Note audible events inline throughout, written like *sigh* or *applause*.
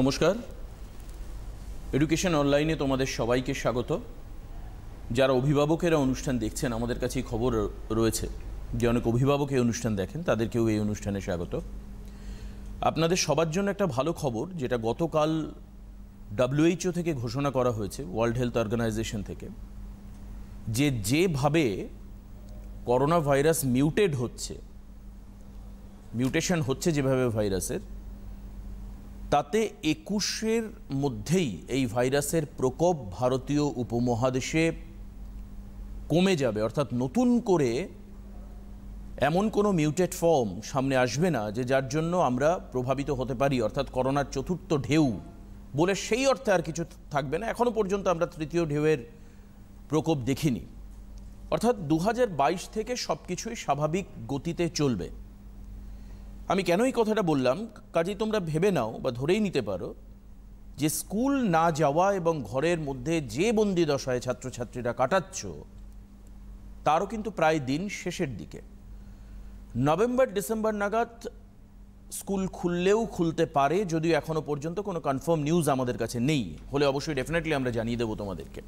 নমস্কার এডুকেশন অনলাইনে তোমাদের সবাইকে স্বাগত যারা অভিভাবকেরা অনুষ্ঠান দেখছেন আমাদের কাছে খবর রয়েছে যে অনেক অভিভাবক এই অনুষ্ঠান দেখেন তাদেরকেও এই অনুষ্ঠানে স্বাগত আপনাদের সবার জন্য একটা ভালো খবর যেটা গতকাল ডাব্লিউএইচও থেকে ঘোষণা করা হয়েছে ওয়ার্ল্ড হেলথ অর্গানাইজেশন থেকে যে যেভাবে করোনা ভাইরাস মিউটেড হচ্ছে মিউটেশন হচ্ছে যেভাবে ভাইরাসের তাতে একুশের মধ্যেই এই ভাইরাসের প্রকোপ ভারতীয় উপমহাদেশে কমে যাবে অর্থাৎ নতুন করে এমন কোনো মিউটেড ফর্ম সামনে আসবে না যে যার জন্য আমরা প্রভাবিত হতে পারি অর্থাৎ করোনার চতুর্থ ঢেউ বলে সেই অর্থে আর কিছু থাকবে না এখনও পর্যন্ত আমরা তৃতীয় ঢেউয়ের প্রকোপ দেখিনি অর্থাৎ দু থেকে সব কিছুই স্বাভাবিক গতিতে চলবে আমি কেন এই কথাটা বললাম কাজেই তোমরা ভেবে নাও বা ধরেই নিতে পারো যে স্কুল না যাওয়া এবং ঘরের মধ্যে যে বন্দি দশায় ছাত্রছাত্রীরা কাটাচ্ছ তারও কিন্তু প্রায় দিন শেষের দিকে নভেম্বর ডিসেম্বর নাগাদ স্কুল খুললেও খুলতে পারে যদিও এখনও পর্যন্ত কোনো কনফার্ম নিউজ আমাদের কাছে নেই হলে অবশ্যই ডেফিনেটলি আমরা জানিয়ে দেবো তোমাদেরকে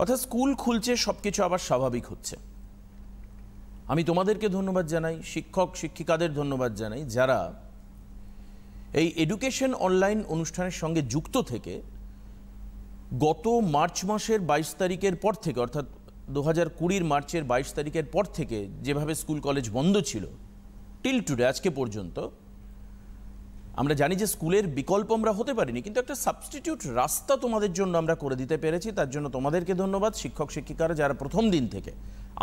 অর্থাৎ স্কুল খুলছে সব কিছু আবার স্বাভাবিক হচ্ছে আমি তোমাদেরকে ধন্যবাদ জানাই শিক্ষক শিক্ষিকাদের ধন্যবাদ জানাই যারা এই এডুকেশন অনলাইন অনুষ্ঠানের সঙ্গে যুক্ত থেকে গত মার্চ মাসের বাইশ তারিখের পর থেকে অর্থাৎ দু হাজার কুড়ির মার্চের বাইশ তারিখের পর থেকে যেভাবে স্কুল কলেজ বন্ধ ছিল টিল টুডে আজকে পর্যন্ত আমরা জানি যে স্কুলের বিকল্প আমরা হতে পারিনি কিন্তু একটা সাবস্টিটিউট রাস্তা তোমাদের জন্য আমরা করে দিতে পেরেছি তার জন্য তোমাদেরকে ধন্যবাদ শিক্ষক শিক্ষিকারা যারা প্রথম দিন থেকে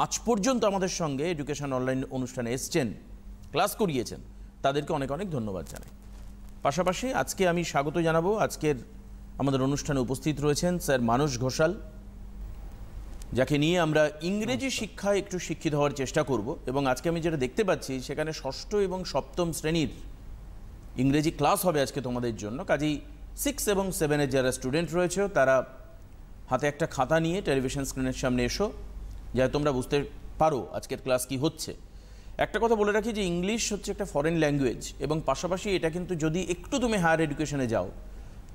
আজ পর্যন্ত আমাদের সঙ্গে এডুকেশন অনলাইন অনুষ্ঠানে এসছেন ক্লাস করিয়েছেন তাদেরকে অনেক অনেক ধন্যবাদ জানাই পাশাপাশি আজকে আমি স্বাগত জানাবো আজকের আমাদের অনুষ্ঠানে উপস্থিত রয়েছেন স্যার মানস ঘোষাল যাকে নিয়ে আমরা ইংরেজি শিক্ষায় একটু শিক্ষিত হওয়ার চেষ্টা করব এবং আজকে আমি যেটা দেখতে পাচ্ছি সেখানে ষষ্ঠ এবং সপ্তম শ্রেণীর ইংরেজি ক্লাস হবে আজকে তোমাদের জন্য কাজেই সিক্স এবং সেভেনের যারা স্টুডেন্ট রয়েছে তারা হাতে একটা খাতা নিয়ে টেলিভিশন স্ক্রিনের সামনে এসো যাতে তোমরা বুঝতে পারো আজকের ক্লাস কি হচ্ছে একটা কথা বলে রাখি যে ইংলিশ হচ্ছে একটা ফরেন ল্যাঙ্গুয়েজ এবং পাশাপাশি এটা কিন্তু যদি একটু তুমি হায়ার এডুকেশনে যাও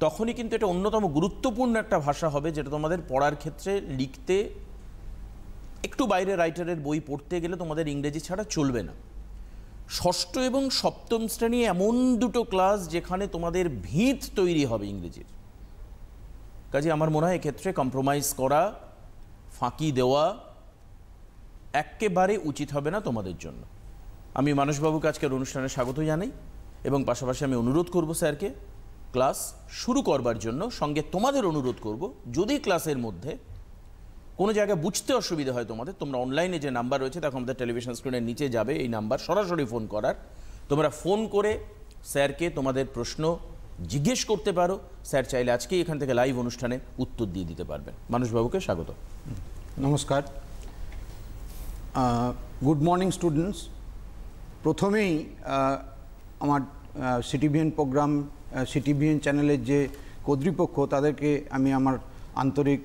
তখনই কিন্তু এটা অন্যতম গুরুত্বপূর্ণ একটা ভাষা হবে যেটা তোমাদের পড়ার ক্ষেত্রে লিখতে একটু বাইরে রাইটারের বই পড়তে গেলে তোমাদের ইংরেজি ছাড়া চলবে না ষষ্ঠ এবং সপ্তম শ্রেণী এমন দুটো ক্লাস যেখানে তোমাদের ভিত তৈরি হবে ইংরেজির কাজে আমার মনে হয় এক্ষেত্রে কম্প্রোমাইজ করা ফাঁকি দেওয়া একেবারে উচিত হবে না তোমাদের জন্য আমি মানসবাবুকে আজকের অনুষ্ঠানে স্বাগত জানাই এবং পাশাপাশি আমি অনুরোধ করব স্যারকে ক্লাস শুরু করবার জন্য সঙ্গে তোমাদের অনুরোধ করব যদি ক্লাসের মধ্যে কোনো জায়গায় বুঝতে অসুবিধা হয় তোমাদের তোমরা অনলাইনে যে নাম্বার রয়েছে তখন আমাদের টেলিভিশন স্ক্রিনের নিচে যাবে এই নাম্বার সরাসরি ফোন করার তোমরা ফোন করে স্যারকে তোমাদের প্রশ্ন জিজ্ঞেস করতে পারো স্যার চাইলে আজকেই এখান থেকে লাইভ অনুষ্ঠানে উত্তর দিয়ে দিতে পারবেন মানুষবাবুকে স্বাগত নমস্কার গুড মর্নিং স্টুডেন্টস প্রথমেই আমার সিটিভিএন প্রোগ্রাম সিটিভিএন চ্যানেলের যে কর্তৃপক্ষ তাদেরকে আমি আমার আন্তরিক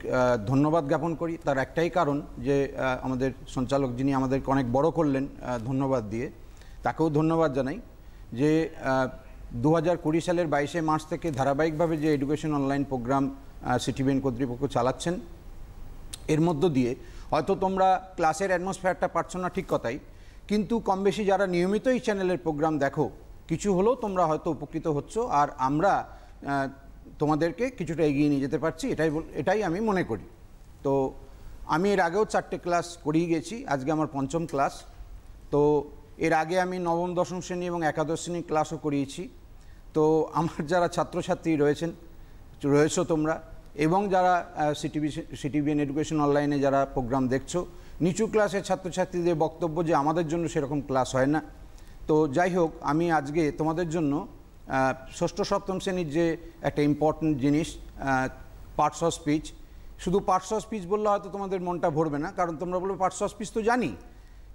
ধন্যবাদ জ্ঞাপন করি তার একটাই কারণ যে আমাদের সঞ্চালক যিনি আমাদেরকে অনেক বড় করলেন ধন্যবাদ দিয়ে তাকেও ধন্যবাদ জানাই যে দু হাজার সালের বাইশে মার্চ থেকে ধারাবাহিকভাবে যে এডুকেশন অনলাইন প্রোগ্রাম সিটিভিএন কর্তৃপক্ষ চালাচ্ছেন এর মধ্য দিয়ে হয়তো তোমরা ক্লাসের অ্যাটমসফেয়ারটা পাচ্ছ না ঠিক কথাই কিন্তু কম বেশি যারা নিয়মিত এই চ্যানেলের প্রোগ্রাম দেখো কিছু হলেও তোমরা হয়তো উপকৃত হচ্ছ আর আমরা তোমাদেরকে কিছুটা এগিয়ে নিয়ে যেতে পারছি এটাই এটাই আমি মনে করি তো আমি এর আগেও চারটে ক্লাস করিয়ে গেছি আজকে আমার পঞ্চম ক্লাস তো এর আগে আমি নবম দশম শ্রেণী এবং একাদশ শ্রেণীর ক্লাসও করিয়েছি তো আমার যারা ছাত্রছাত্রী রয়েছেন রয়েছো তোমরা এবং যারা সিটিভি সিটিভিএন এডুকেশন অনলাইনে যারা প্রোগ্রাম দেখছো নিচু ক্লাসের ছাত্রছাত্রীদের বক্তব্য যে আমাদের জন্য সেরকম ক্লাস হয় না তো যাই হোক আমি আজকে তোমাদের জন্য ষষ্ঠ সপ্তম শ্রেণীর যে একটা ইম্পর্ট্যান্ট জিনিস পার্টস অফ স্পিচ শুধু পার্টস অফ স্পিচ বললে হয়তো তোমাদের মনটা ভরবে না কারণ তোমরা বলবে পার্টস অফ স্পিচ তো জানি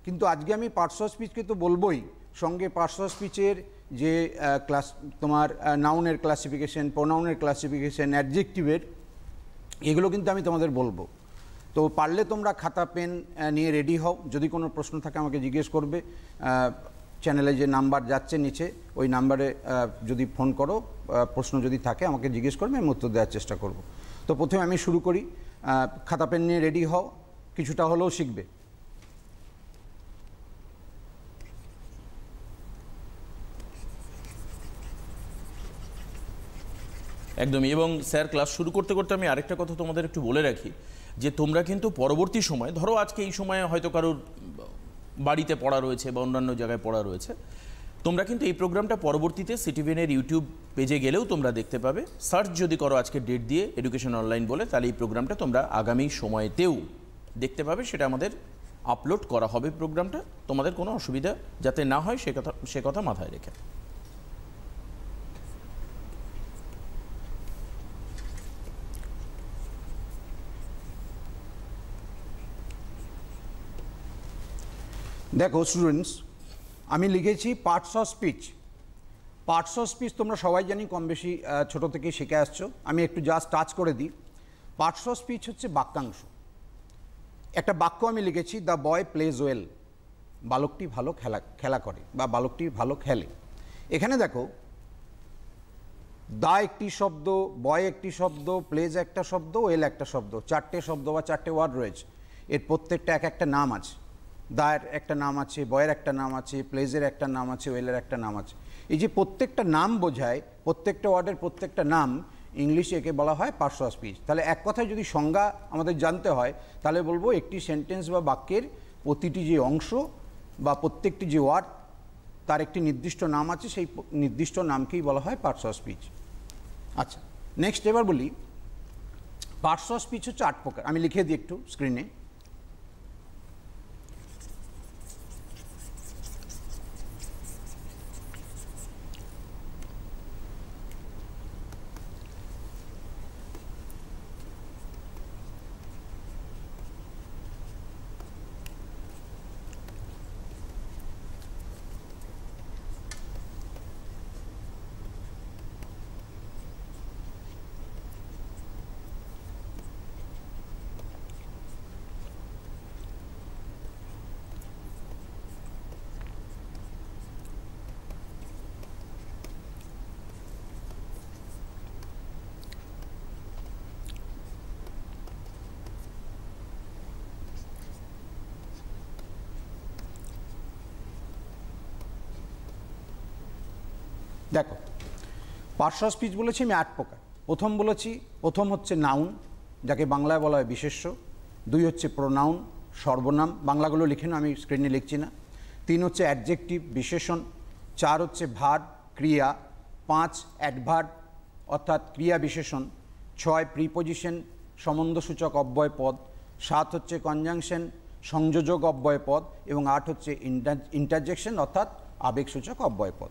কিন্তু আজকে আমি পার্টস অফ স্পিচকে তো বলবই সঙ্গে পার্টস অফ স্পিচের যে ক্লাস তোমার নাউনের ক্লাসিফিকেশন প্রোনাউনের ক্লাসিফিকেশন অ্যাডজেক্টিভের এগুলো কিন্তু আমি তোমাদের বলবো তো পারলে তোমরা খাতা পেন নিয়ে রেডি হও যদি কোনো প্রশ্ন থাকে আমাকে জিজ্ঞেস করবে চ্যানেলে যে নাম্বার যাচ্ছে নিচে ওই নাম্বারে যদি ফোন করো প্রশ্ন যদি থাকে আমাকে জিজ্ঞেস করবে আমি উত্তর দেওয়ার চেষ্টা করব তো প্রথমে আমি শুরু করি খাতা পেন নিয়ে রেডি হও কিছুটা হলেও শিখবে একদমই এবং স্যার ক্লাস শুরু করতে করতে আমি আরেকটা কথা তোমাদের একটু বলে রাখি যে তোমরা কিন্তু পরবর্তী সময় ধরো আজকে এই সময়ে হয়তো কারোর বাড়িতে পড়া রয়েছে বা অন্যান্য জায়গায় পড়া রয়েছে তোমরা কিন্তু এই প্রোগ্রামটা পরবর্তীতে সিটিভেনের ইউটিউব পেজে গেলেও তোমরা দেখতে পাবে সার্চ যদি করো আজকে ডেট দিয়ে এডুকেশন অনলাইন বলে তাহলে এই প্রোগ্রামটা তোমরা আগামী সময়তেও দেখতে পাবে সেটা আমাদের আপলোড করা হবে প্রোগ্রামটা তোমাদের কোনো অসুবিধা যাতে না হয় সে কথা সে কথা মাথায় রেখে দেখো স্টুডেন্টস আমি লিখেছি parts of speech parts of speech তোমরা সবাই জানি কম বেশি ছোটো থেকেই শিখে আসছো আমি একটু জাস্ট টাচ করে দিই পার্টস অফ স্পিচ হচ্ছে বাক্যাংশ একটা বাক্য আমি লিখেছি দ্য বয় প্লেজ ওয়েল বালকটি ভালো খেলা খেলা করে বা বালকটি ভালো খেলে এখানে দেখো দা একটি শব্দ বয় একটি শব্দ প্লেজ একটা শব্দ ওয়েল একটা শব্দ চারটে শব্দ বা চারটে ওয়ার্ড রয়েছে এর প্রত্যেকটা এক একটা নাম আছে দায়ের একটা নাম আছে বয়ের একটা নাম আছে প্লেজের একটা নাম আছে ওয়েলের একটা নাম আছে এই যে প্রত্যেকটা নাম বোঝায় প্রত্যেকটা ওয়ার্ডের প্রত্যেকটা নাম ইংলিশে একে বলা হয় পার্শ্ব স্পিচ তাহলে এক কথায় যদি সংজ্ঞা আমাদের জানতে হয় তাহলে বলবো একটি সেন্টেন্স বা বাক্যের প্রতিটি যে অংশ বা প্রত্যেকটি যে ওয়ার্ড তার একটি নির্দিষ্ট নাম আছে সেই নির্দিষ্ট নামকেই বলা হয় পার্শ্ব স্পিচ আচ্ছা নেক্সট এবার বলি পার্শ্ব স্পিচ হচ্ছে আট প্রকার আমি লিখে দিই একটু স্ক্রিনে দেখো পার্শ্ব স্পিচ বলেছি আমি আট প্রকার প্রথম বলেছি প্রথম হচ্ছে নাউন যাকে বাংলায় বলা হয় বিশেষ্য দুই হচ্ছে প্রোনাউন সর্বনাম বাংলাগুলো লিখে না আমি স্ক্রিনে লিখছি না তিন হচ্ছে অ্যাডজেক্টিভ বিশেষণ চার হচ্ছে ভার ক্রিয়া পাঁচ অ্যাডভার অর্থাৎ ক্রিয়া বিশেষণ ছয় প্রিপোজিশন সম্বন্ধসূচক অব্যয় পদ সাত হচ্ছে কনজাংশন সংযোজক অব্যয় পদ এবং আট হচ্ছে ইন্টারজেকশন অর্থাৎ আবেগসূচক অব্যয় পদ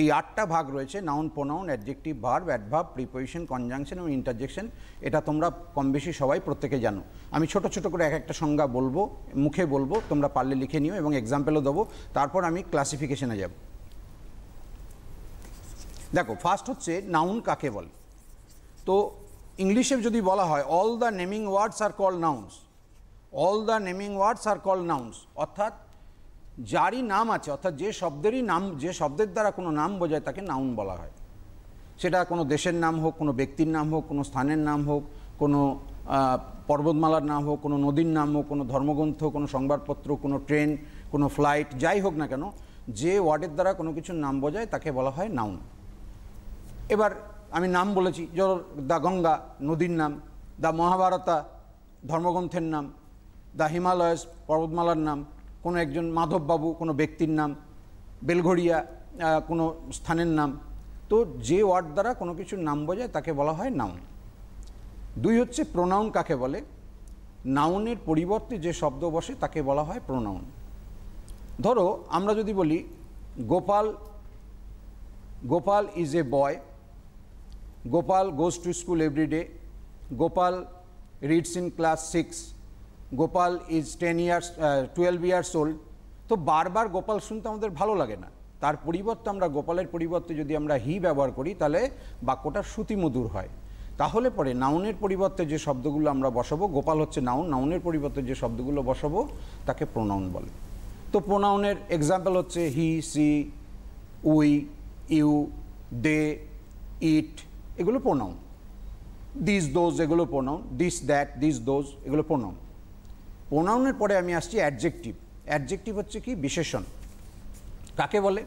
এই আটটা ভাগ রয়েছে noun pronoun adjective verb adverb preposition conjunction এবং ইন্টারজেকশন এটা তোমরা কম বেশি সবাই প্রত্যেকে জানো আমি ছোট ছোট করে এক একটা সংজ্ঞা বলবো মুখে বলবো তোমরা পারলে লিখে নিও এবং এক্সাম্পেলও দেবো তারপর আমি ক্লাসিফিকেশনে যাব দেখো ফার্স্ট হচ্ছে নাউন কাকে বলে তো ইংলিশে যদি বলা হয় all the naming words are call nouns all the naming words are call nouns অর্থাৎ যারই নাম আছে অর্থাৎ যে শব্দেরই নাম যে শব্দের দ্বারা কোনো নাম বোঝায় তাকে নাউন বলা হয় সেটা কোনো দেশের নাম হোক কোনো ব্যক্তির নাম হোক কোনো স্থানের নাম হোক কোনো পর্বতমালার নাম হোক কোনো নদীর নাম হোক কোনো ধর্মগ্রন্থ কোনো সংবাদপত্র কোনো ট্রেন কোনো ফ্লাইট যাই হোক না কেন যে ওয়ার্ডের দ্বারা কোনো কিছুর নাম বোঝায় তাকে বলা হয় নাউন এবার আমি নাম বলেছি জল দ্য গঙ্গা নদীর নাম দ্য মহাভারতা ধর্মগ্রন্থের নাম দ্য হিমালয়স পর্বতমালার নাম কোনো একজন মাধববাবু কোনো ব্যক্তির নাম বেলঘড়িয়া কোনো স্থানের নাম তো যে ওয়ার্ড দ্বারা কোনো কিছুর নাম বোঝায় তাকে বলা হয় নাউন দুই হচ্ছে প্রোনাউন কাকে বলে নাউনের পরিবর্তে যে শব্দ বসে তাকে বলা হয় প্রোনাউন ধরো আমরা যদি বলি Gopal Gopal is a boy Gopal goes to school everyday Gopal reads in class six Gopal is ten years twelve years old তো বারবার গোপাল শুনতে আমাদের ভালো লাগে না তার পরিবর্তে আমরা গোপালের পরিবর্তে যদি আমরা হি ব্যবহার করি তাহলে বাক্যটা শ্রুতিমধুর হয় তাহলে পরে নাউনের পরিবর্তে যে শব্দগুলো আমরা বসাবো গোপাল হচ্ছে নাউন নাউনের পরিবর্তে যে শব্দগুলো বসাবো তাকে প্রোনাউন বলে তো প্রোনাউনের এক্সাম্পল হচ্ছে he she we you they it এগুলো প্রোনাউন দিস দোজ এগুলো pronoun this that this those এগুলো প্রোনাউন প্রোনাউনের পরে আমি আসছি অ্যাডজেক্টিভ অ্যাডজেক্টিভ হচ্ছে কি বিশেষণ কাকে বলে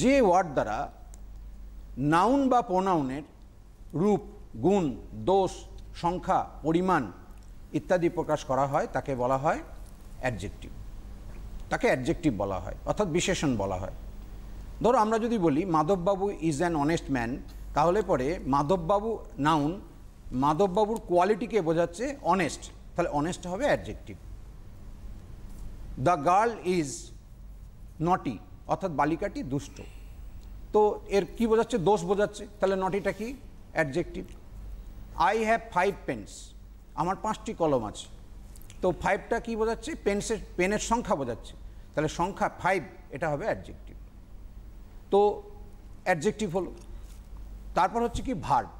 যে ওয়ার্ড দ্বারা নাউন বা প্রোনাউনের রূপ গুণ দোষ সংখ্যা পরিমাণ ইত্যাদি প্রকাশ করা হয় তাকে বলা হয় অ্যাডজেক্টিভ তাকে অ্যাডজেক্টিভ বলা হয় অর্থাৎ বিশেষণ বলা হয় ধরো আমরা যদি বলি মাধববাবু ইজ অ্যান অনেস্ট ম্যান তাহলে পরে মাধববাবু নাউন মাধববাবুর কোয়ালিটিকে বোঝাচ্ছে অনেস্ট তাহলে অনেস্ট হবে অ্যাডজেক্টিভ দ্য গার্ল ইজ নটি অর্থাৎ বালিকাটি দুষ্ট তো এর কি বোঝাচ্ছে দোষ বোঝাচ্ছে তাহলে নটিটা কি adjective I have five pens আমার পাঁচটি কলম আছে তো ফাইভটা কি বোঝাচ্ছে পেন্সের পেনের সংখ্যা বোঝাচ্ছে তাহলে সংখ্যা ফাইভ এটা হবে অ্যাডজেক্টিভ তো অ্যাডজেক্টিভ হলো তারপর হচ্ছে কি ভার্ব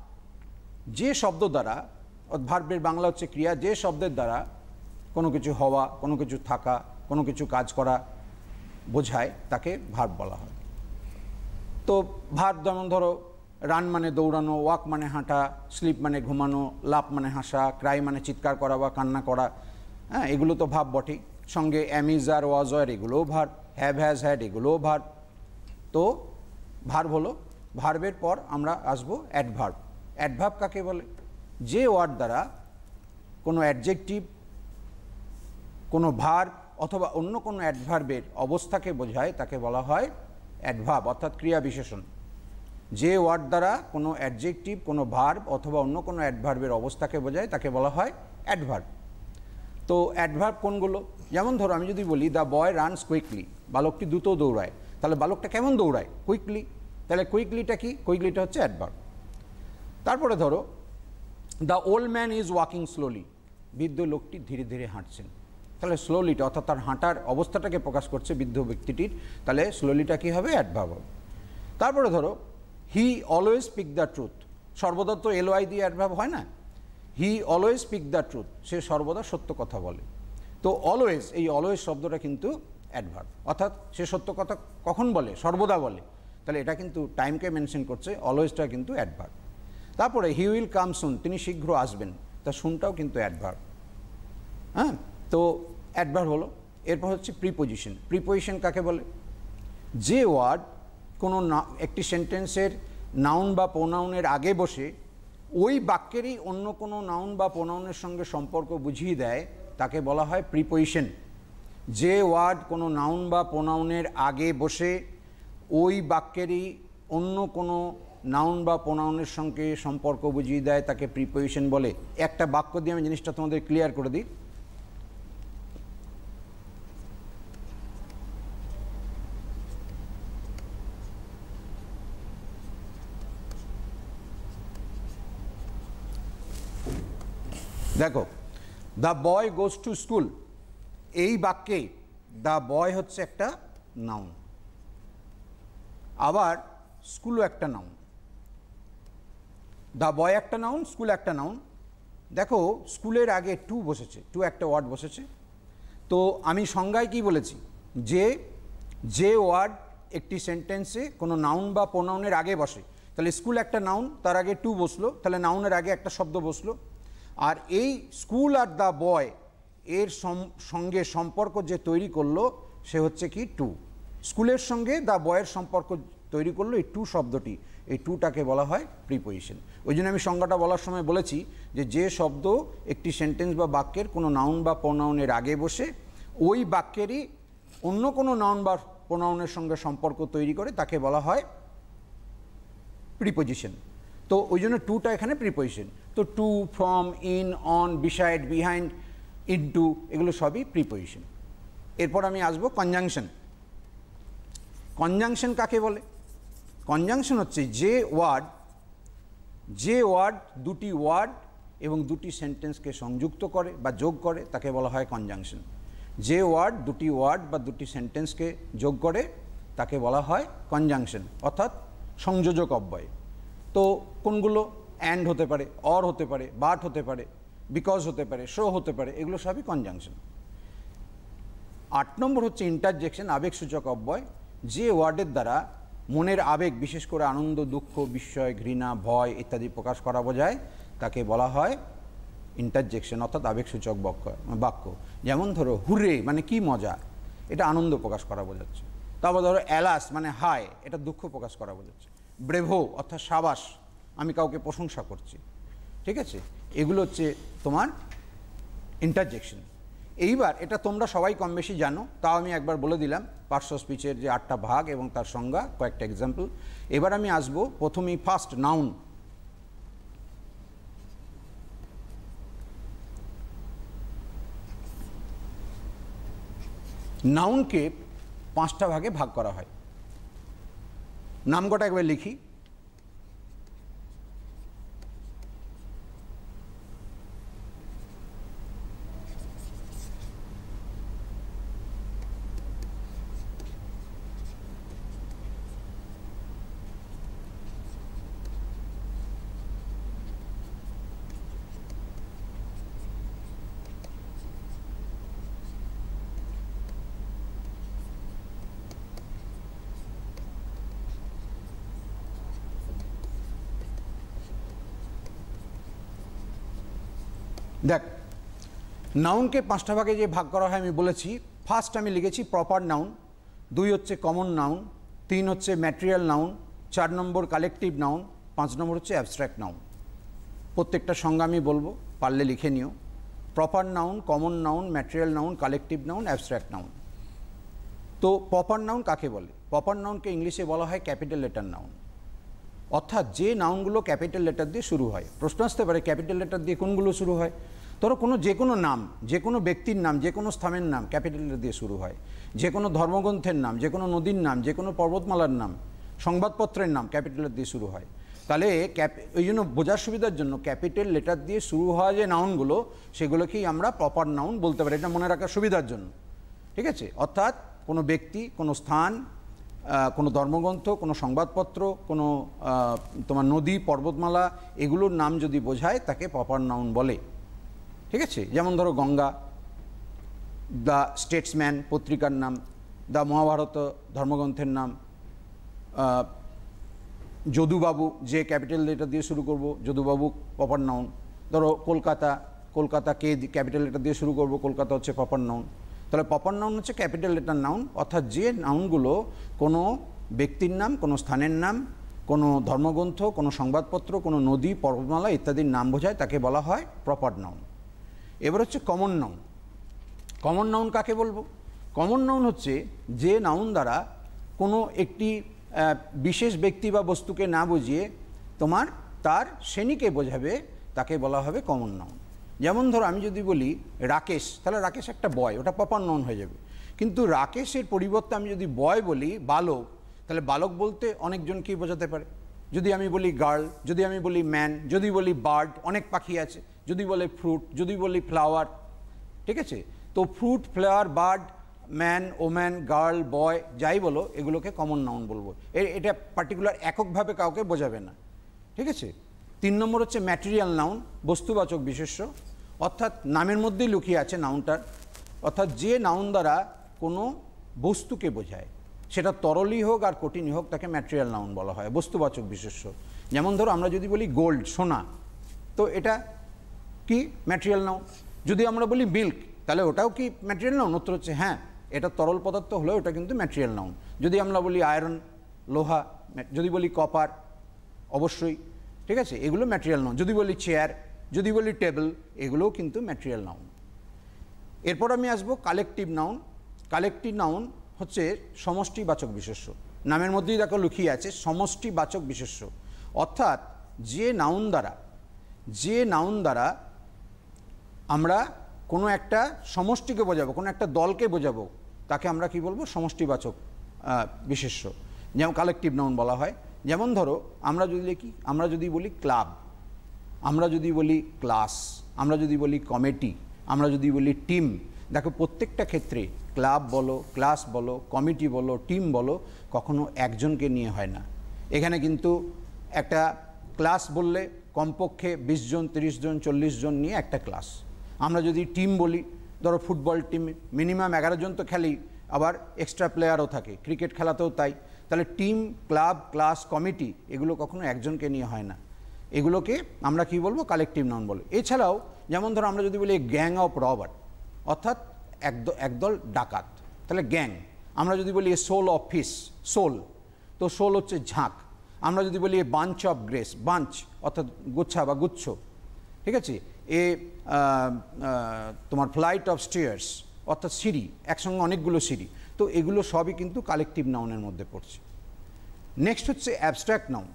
যে শব্দ দ্বারা ভার্বের বাংলা হচ্ছে ক্রিয়া যে শব্দের দ্বারা কোনো কিছু হওয়া কোনো কিছু থাকা কোনো কিছু কাজ করা বোঝায় তাকে ভার্ব বলা হয় তো ভার্ব যেমন ধরো রান মানে দৌড়ানো ওয়াক মানে হাঁটা স্লিপ মানে ঘুমানো লাভ মানে হাসা ক্রাই মানে চিৎকার করা বা কান্না করা হ্যাঁ এগুলো তো ভাব বটেই সঙ্গে অ্যামিজ আর ওয়াজ আর এগুলোও ভার হ্যাভ হ্যাজ হ্যাড এগুলোও ভার তো ভার্ব হলো ভার্বের পর আমরা আসবো অ্যাডভার্ব অ্যাডভার্ব কাকে বলে যে ওয়ার্ড দ্বারা কোনো অ্যাডজেক্টিভ কোনো ভার অথবা অন্য কোনো অ্যাডভার্বের অবস্থাকে বোঝায় তাকে বলা হয় অ্যাডভার্ব অর্থাৎ ক্রিয়া বিশেষণ যে ওয়ার্ড দ্বারা কোনো অ্যাডজেক্টিভ কোনো ভার্ব অথবা অন্য কোনো অ্যাডভার্বের অবস্থাকে বোঝায় তাকে বলা হয় অ্যাডভার্ব তো অ্যাডভার্ব কোনগুলো যেমন ধরো আমি যদি বলি দ্য বয় রানস কুইকলি বালকটি দ্রুত দৌড়ায় তাহলে বালকটা কেমন দৌড়ায় কুইকলি তাহলে কুইকলিটা কি কুইকলিটা হচ্ছে অ্যাডভার্ব তারপরে ধরো the old man is walking slowly বৃদ্ধ লোকটি ধীরে ধীরে হাঁটছেন তাহলে স্লোলিটা অর্থাৎ তার হাঁটার অবস্থাটাকে প্রকাশ করছে বৃদ্ধ ব্যক্তিটির তাহলে স্লোলিটা কী হবে অ্যাডভাব হবে তারপরে ধরো he always speak the truth সর্বদা তো এলওয়াই দিয়ে অ্যাডভাব হয় না he always speak the truth সে সর্বদা সত্য কথা বলে তো অলওয়েজ এই অলওয়েজ শব্দটা কিন্তু অ্যাডভার্ব অর্থাৎ সে সত্য কথা কখন বলে সর্বদা বলে তাহলে এটা কিন্তু টাইমকে মেনশন করছে অলওয়েজটা কিন্তু অ্যাডভার্ব তারপরে হি উইল কাম সুন তিনি শীঘ্র আসবেন তা শুনটাও কিন্তু অ্যাডভার হ্যাঁ তো অ্যাডভার হলো এরপর হচ্ছে প্রিপোজিশন প্রিপোজিশন কাকে বলে যে ওয়ার্ড কোনো না একটি সেন্টেন্সের নাউন বা প্রোনাউনের আগে বসে ওই বাক্যেরই অন্য কোনো নাউন বা প্রোনাউনের সঙ্গে সম্পর্ক বুঝিয়ে দেয় তাকে বলা হয় প্রিপোজিশন যে ওয়ার্ড কোনো নাউন বা প্রোনাউনের আগে বসে ওই বাক্যেরই অন্য কোনো নাউন বা প্রোনাউনের সঙ্গে সম্পর্ক বুঝিয়ে দেয় তাকে প্রিপোজিশন বলে একটা বাক্য দিয়ে আমি জিনিসটা তোমাদের ক্লিয়ার করে দিই দেখো the boy goes to school এই বাক্যে দ্য বয় হচ্ছে একটা নাউন আবার স্কুলও একটা নাউন দ্য বয় একটা নাউন স্কুল একটা নাউন দেখো স্কুলের আগে টু বসেছে টু একটা ওয়ার্ড বসেছে তো আমি সংজ্ঞায় কী বলেছি যে যে ওয়ার্ড একটি সেন্টেন্সে কোনো নাউন বা প্রোনাউনের আগে বসে তাহলে স্কুল একটা নাউন তার আগে টু বসলো তাহলে নাউনের আগে একটা শব্দ বসলো আর এই স্কুল আর দ্য বয় এর সঙ্গে সম্পর্ক যে তৈরি করলো সে হচ্ছে কি টু স্কুলের সঙ্গে দ্য বয়ের সম্পর্ক তৈরি করলো এই টু শব্দটি এই টুটাকে বলা হয় প্রিপোজিশন ওই জন্য আমি সংজ্ঞাটা বলার সময় বলেছি যে যে শব্দ একটি সেন্টেন্স বা বাক্যের কোনো নাউন বা প্রনাউনের আগে বসে ওই বাক্যেরই অন্য কোনো নাউন বা প্রনাউনের সঙ্গে সম্পর্ক তৈরি করে তাকে বলা হয় প্রিপোজিশন তো ওই জন্য টুটা এখানে প্রিপোজিশন তো to from in on beside behind to এগুলো সবই প্রিপোজিশন এরপর আমি আসবো কনজাংশন কনজাংশন কাকে বলে কনজাংশন হচ্ছে যে ওয়ার্ড যে ওয়ার্ড দুটি ওয়ার্ড এবং দুটি সেন্টেন্সকে সংযুক্ত করে বা যোগ করে তাকে বলা হয় কনজাংশন যে ওয়ার্ড দুটি ওয়ার্ড বা দুটি সেন্টেন্সকে যোগ করে তাকে বলা হয় কনজাংশন অর্থাৎ সংযোজক অব্যয় তো কোনগুলো অ্যান্ড হতে পারে অর হতে পারে বাট হতে পারে বিকজ হতে পারে শো হতে পারে এগুলো সবই কনজাংশন আট নম্বর হচ্ছে ইন্টারজেকশন আবেগসূচক অব্যয় যে ওয়ার্ডের দ্বারা মনের আবেগ বিশেষ করে আনন্দ দুঃখ বিস্ময় ঘৃণা ভয় ইত্যাদি প্রকাশ করা বোঝায় তাকে বলা হয় ইন্টারজেকশন অর্থাৎ আবেগসূচক বাক্য বাক্য যেমন ধরো হুরে মানে কি মজা এটা আনন্দ প্রকাশ করা বোঝাচ্ছে তারপর ধরো অ্যালাস মানে হায় এটা দুঃখ প্রকাশ করা বোঝাচ্ছে ব্রেভো অর্থাৎ সাবাস আমি কাউকে প্রশংসা করছি ঠিক আছে এগুলো হচ্ছে তোমার ইন্টারজেকশন এইবার এটা তোমরা সবাই কম বেশি জানো তাও আমি একবার বলে দিলাম পার্শ্ব স্পিচের যে আটটা ভাগ এবং তার সংজ্ঞা কয়েকটা এক্সাম্পল এবার আমি আসব প্রথমেই ফার্স্ট নাউন নাউনকে পাঁচটা ভাগে ভাগ করা হয় নামগটা একবার লিখি দেখ নাউনকে পাঁচটা ভাগে যে ভাগ করা হয় আমি বলেছি ফার্স্ট আমি লিখেছি প্রপার নাউন দুই হচ্ছে কমন নাউন তিন হচ্ছে ম্যাটেরিয়াল নাউন চার নম্বর কালেকটিভ নাউন পাঁচ নম্বর হচ্ছে অ্যাবস্ট্র্যাক্ট নাউন প্রত্যেকটা সংজ্ঞা আমি বলবো পারলে লিখে নিও proper noun common noun material noun collective noun abstract noun তো প্রপার নাউন কাকে বলে প্রপার নাউনকে ইংলিশে বলা হয় ক্যাপিটাল লেটার নাউন অর্থাৎ যে নাউনগুলো ক্যাপিটাল লেটার দিয়ে শুরু হয় প্রশ্ন আসতে পারে ক্যাপিটাল লেটার দিয়ে কোনগুলো শুরু হয় ধরো কোনো যে কোনো নাম যে কোনো ব্যক্তির নাম যে কোনো স্থানের নাম ক্যাপিটাল লেটার দিয়ে শুরু হয় যে কোনো ধর্মগ্রন্থের নাম যে কোনো নদীর নাম যে কোনো পর্বতমালার নাম সংবাদপত্রের নাম ক্যাপিটাল দিয়ে শুরু হয় তাহলে ক্যাপ ওই জন্য বোঝার সুবিধার জন্য ক্যাপিটাল লেটার দিয়ে শুরু হওয়া যে নাউনগুলো সেগুলোকেই আমরা প্রপার নাউন বলতে পারি এটা মনে রাখার সুবিধার জন্য ঠিক আছে অর্থাৎ কোনো ব্যক্তি কোনো স্থান কোনো ধর্মগ্রন্থ কোনো সংবাদপত্র কোনো তোমার নদী পর্বতমালা এগুলোর নাম যদি বোঝায় তাকে পপার নাউন বলে ঠিক আছে যেমন ধরো গঙ্গা দ্য স্টেটসম্যান পত্রিকার নাম দ্য মহাভারত ধর্মগ্রন্থের নাম যদুবাবু যে ক্যাপিটাল লেটার দিয়ে শুরু করব যদুবাবু পপার নাউন ধরো কলকাতা কলকাতা কে ক্যাপিটাল লেটার দিয়ে শুরু করব কলকাতা হচ্ছে পপার নাউন তাহলে পপার নাউন হচ্ছে ক্যাপিটাল লেটার নাউন অর্থাৎ যে নাউনগুলো কোনো ব্যক্তির নাম কোনো স্থানের নাম কোনো ধর্মগ্রন্থ কোনো সংবাদপত্র কোনো নদী পর্বমালা ইত্যাদির নাম বোঝায় তাকে বলা হয় প্রপার নাউন এবার হচ্ছে কমন নাউন কমন নাউন কাকে বলবো কমন নাউন হচ্ছে যে নাউন দ্বারা কোনো একটি বিশেষ ব্যক্তি বা বস্তুকে না বুঝিয়ে তোমার তার শ্রেণীকে বোঝাবে তাকে বলা হবে কমন নাউন যেমন ধরো আমি যদি বলি রাকেশ তাহলে রাকেশ একটা বয় ওটা পপার নন হয়ে যাবে কিন্তু রাকেশের পরিবর্তে আমি যদি বয় বলি বালক তাহলে বালক বলতে অনেকজনকেই বোঝাতে পারে যদি আমি বলি গার্ল যদি আমি বলি ম্যান যদি বলি বার্ড অনেক পাখি আছে যদি বলে ফ্রুট যদি বলি ফ্লাওয়ার ঠিক আছে তো fruit flower bird man woman girl boy যাই বলো এগুলোকে কমন নাউন বলবো এটা পার্টিকুলার এককভাবে কাউকে বোঝাবে না ঠিক আছে তিন নম্বর হচ্ছে ম্যাটেরিয়াল নাউন বস্তুবাচক বিশেষ্য অর্থাৎ নামের মধ্যেই লুকিয়ে আছে নাউনটার অর্থাৎ যে নাউন দ্বারা কোনো বস্তুকে বোঝায় সেটা তরলই হোক আর কঠিনই হোক তাকে ম্যাটেরিয়াল নাউন বলা হয় বস্তুবাচক বিশেষ্য যেমন ধরো আমরা যদি বলি গোল্ড সোনা তো এটা কি ম্যাটেরিয়াল নাউন যদি আমরা বলি মিল্ক তাহলে ওটাও কি ম্যাটেরিয়াল নাউন উত্তর হচ্ছে হ্যাঁ এটা তরল পদার্থ হলেও ওটা কিন্তু ম্যাটেরিয়াল নাউন যদি আমরা বলি আয়রন লোহা যদি বলি কপার অবশ্যই ঠিক আছে এগুলো ম্যাটেরিয়াল নাউন যদি বলি চেয়ার যদি বলি টেবল এগুলোও কিন্তু ম্যাটেরিয়াল নাউন এরপর আমি আসব কালেকটিভ নাউন কালেকটিভ নাউন হচ্ছে সমষ্টিবাচক বিশেষ্য নামের মধ্যেই দেখো লুকিয়ে আছে সমষ্টিবাচক বিশেষ্য অর্থাৎ যে নাউন দ্বারা যে নাউন দ্বারা আমরা কোনো একটা সমষ্টিকে বোঝাবো কোনো একটা দলকে বোঝাবো তাকে আমরা কি বলবো সমষ্টিবাচক বিশেষ্য যেমন কালেকটিভ নাউন বলা হয় যেমন ধরো আমরা যদি কি আমরা যদি বলি ক্লাব আমরা যদি বলি ক্লাস আমরা যদি বলি কমিটি আমরা যদি বলি টিম দেখো প্রত্যেকটা ক্ষেত্রে ক্লাব বলো ক্লাস বলো কমিটি বলো টিম বলো কখনো একজনকে নিয়ে হয় না এখানে কিন্তু একটা ক্লাস বললে কমপক্ষে বিশ জন তিরিশ জন চল্লিশ জন নিয়ে একটা ক্লাস আমরা যদি টিম বলি ধরো ফুটবল টিম মিনিমাম এগারো জন তো খেলি আবার এক্সট্রা প্লেয়ারও থাকে ক্রিকেট খেলাতেও তাই তাহলে টিম ক্লাব ক্লাস কমিটি এগুলো কখনো একজনকে নিয়ে হয় না এগুলোকে আমরা কি বলবো কালেকটিভ নাউন বলবো এছাড়াও যেমন ধরো আমরা যদি বলি গ্যাং অফ রবার অর্থাৎ একদল একদল ডাকাত তাহলে গ্যাং আমরা যদি বলি সোল অফ ফিস সোল তো সোল হচ্ছে ঝাঁক আমরা যদি বলি বাঞ্চ অফ গ্রেস বাঞ্চ অর্থাৎ গুচ্ছা বা গুচ্ছ ঠিক আছে এ তোমার ফ্লাইট অফ স্টেয়ার্স অর্থাৎ সিঁড়ি একসঙ্গে অনেকগুলো সিঁড়ি তো এগুলো সবই কিন্তু কালেকটিভ নাউনের মধ্যে পড়ছে নেক্সট হচ্ছে অ্যাবস্ট্র্যাক্ট নাউন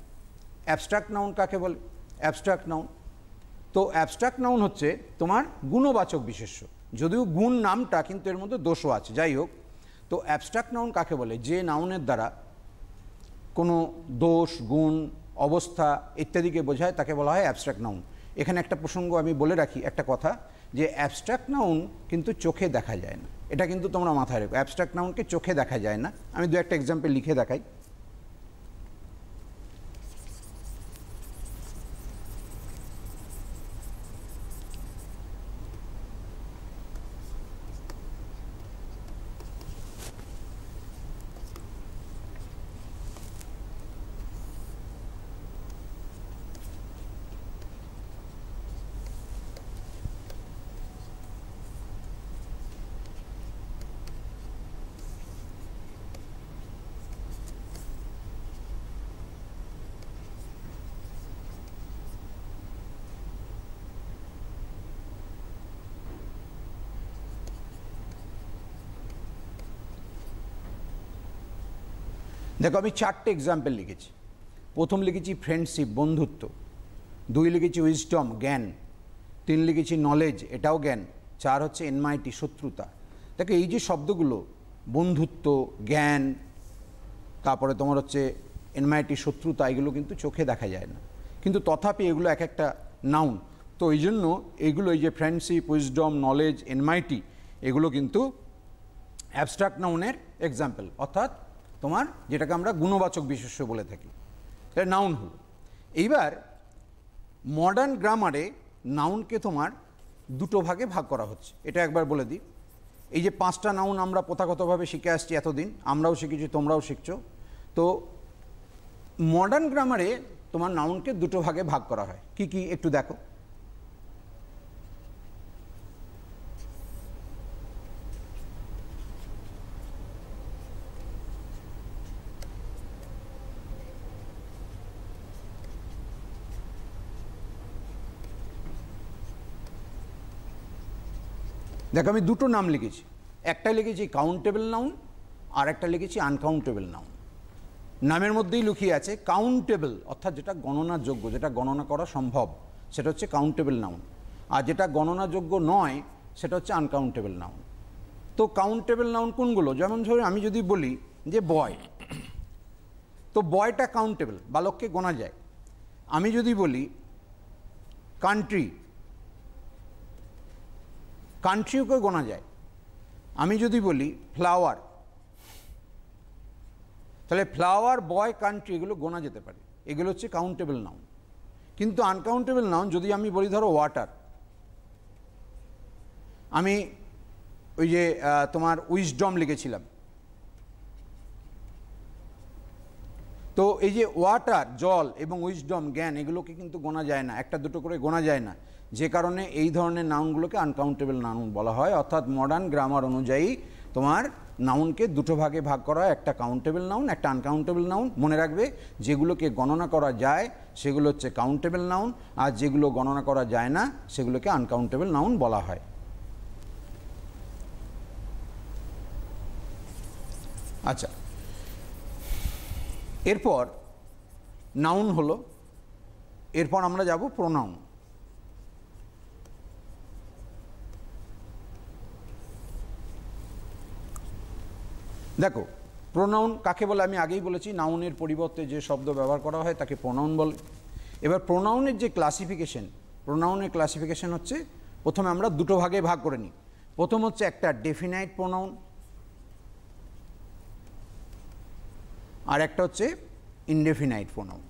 অ্যাবস্ট্রাক্ট নাউন কাকে বলে অ্যাবস্ট্রাক্ট নাউন তো অ্যাবস্ট্রাক্ট নাউন হচ্ছে তোমার গুণবাচক বিশেষ্য যদিও গুণ নামটা কিন্তু এর মধ্যে দোষও আছে যাই হোক তো অ্যাবস্ট্রাক্ট নাউন কাকে বলে যে নাউনের দ্বারা কোনো দোষ গুণ অবস্থা ইত্যাদিকে বোঝায় তাকে বলা হয় অ্যাবস্ট্রাক্ট নাউন এখানে একটা প্রসঙ্গ আমি বলে রাখি একটা কথা যে অ্যাবস্ট্রাক্ট নাউন কিন্তু চোখে দেখা যায় না এটা কিন্তু তোমরা মাথায় রেখো অ্যাবস্ট্রাক্ট নাউনকে চোখে দেখা যায় না আমি দু একটা এক্সাম্পল লিখে দেখাই দেখো আমি চারটে এক্সাম্পল লিখেছি প্রথম লিখেছি ফ্রেন্ডশিপ বন্ধুত্ব দুই লিখেছি উইজডম জ্ঞান তিন লিখেছি নলেজ এটাও জ্ঞান চার হচ্ছে এনমাইটি শত্রুতা দেখো এই যে শব্দগুলো বন্ধুত্ব জ্ঞান তারপরে তোমার হচ্ছে এনমাইটি শত্রুতা এগুলো কিন্তু চোখে দেখা যায় না কিন্তু তথাপি এগুলো এক একটা নাউন তো এই জন্য এগুলো এই যে ফ্রেন্ডশিপ উইজডম নলেজ এনমাইটি এগুলো কিন্তু অ্যাবস্ট্রাক্ট নাউনের এক্সাম্পল অর্থাৎ তোমার যেটাকে আমরা গুণবাচক বিশেষ্য বলে থাকি সেটা নাউন হল এইবার মডার্ন গ্রামারে নাউনকে তোমার দুটো ভাগে ভাগ করা হচ্ছে এটা একবার বলে দিই এই যে পাঁচটা নাউন আমরা প্রথাগতভাবে শিখে আসছি এতদিন আমরাও শিখেছি তোমরাও শিখছ তো মডার্ন গ্রামারে তোমার নাউনকে দুটো ভাগে ভাগ করা হয় কি কি একটু দেখো দেখ আমি দুটো নাম লিখেছি একটা লিখেছি কাউন্টেবল নাউন আর একটা লিখেছি আনকাউন্টেবল নাউন নামের মধ্যেই লুকিয়ে আছে কাউন্টেবল অর্থাৎ যেটা গণনাযোগ্য যেটা গণনা করা সম্ভব সেটা হচ্ছে কাউন্টেবল নাউন আর যেটা গণনাযোগ্য নয় সেটা হচ্ছে আনকাউন্টেবল নাউন তো কাউন্টেবল নাউন কোনগুলো যেমন ধরে আমি যদি বলি যে বয় তো বয়টা কাউন্টেবল বালককে গোনা যায় আমি যদি বলি কান্ট্রি কান্ট্রিওকে গোনা যায় আমি যদি বলি ফ্লাওয়ার তাহলে ফ্লাওয়ার বয় কান্ট্রি এগুলো গোনা যেতে পারে এগুলো হচ্ছে কাউন্টেবল নাউন কিন্তু আনকাউন্টেবল নাউন যদি আমি বলি ধরো ওয়াটার আমি ওই যে তোমার উইজডম লিখেছিলাম তো এই যে ওয়াটার জল এবং উইজডম জ্ঞান এগুলোকে কিন্তু গোনা যায় না একটা দুটো করে গোনা যায় না যে কারণে এই ধরনের নাউনগুলোকে আনকাউন্টেবল নাউন বলা হয় অর্থাৎ মডার্ন গ্রামার অনুযায়ী তোমার নাউনকে দুটো ভাগে ভাগ করা একটা কাউন্টেবল নাউন একটা আনকাউন্টেবল নাউন মনে রাখবে যেগুলোকে গণনা করা যায় সেগুলো হচ্ছে কাউন্টেবল নাউন আর যেগুলো গণনা করা যায় না সেগুলোকে আনকাউন্টেবল নাউন বলা হয় আচ্ছা এরপর নাউন হলো এরপর আমরা যাব প্রোনাউন দেখো প্রোনাউন কাকে বলে আমি আগেই বলেছি নাউনের পরিবর্তে যে শব্দ ব্যবহার করা হয় তাকে প্রোনাউন বলে এবার প্রোনাউনের যে ক্লাসিফিকেশন প্রোনাউনের ক্লাসিফিকেশন হচ্ছে প্রথমে আমরা দুটো ভাগে ভাগ করে নিই প্রথম হচ্ছে একটা ডেফিনাইট প্রোনাউন আর একটা হচ্ছে indefinite pronoun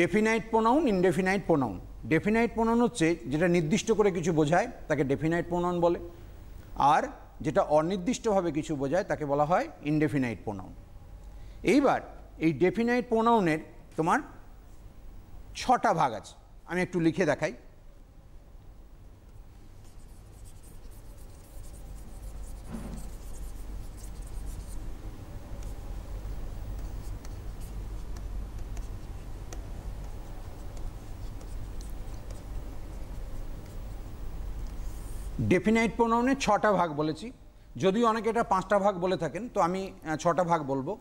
definite pronoun indefinite pronoun definite pronoun হচ্ছে যেটা নির্দিষ্ট করে কিছু বোঝায় তাকে ডেফিনাইট প্রোনাউন বলে আর যেটা অনির্দিষ্টভাবে কিছু বোঝায় তাকে বলা হয় ইনডেফিনাইট প্রোনাউন এইবার এই ডেফিনাইট প্রোনাউনের তোমার ছটা ভাগ আছে আমি একটু লিখে দেখাই ডেফিনাইট প্রোনাউনে ছটা ভাগ বলেছি যদিও অনেকে এটা পাঁচটা ভাগ বলে থাকেন তো আমি ছটা ভাগ বলবো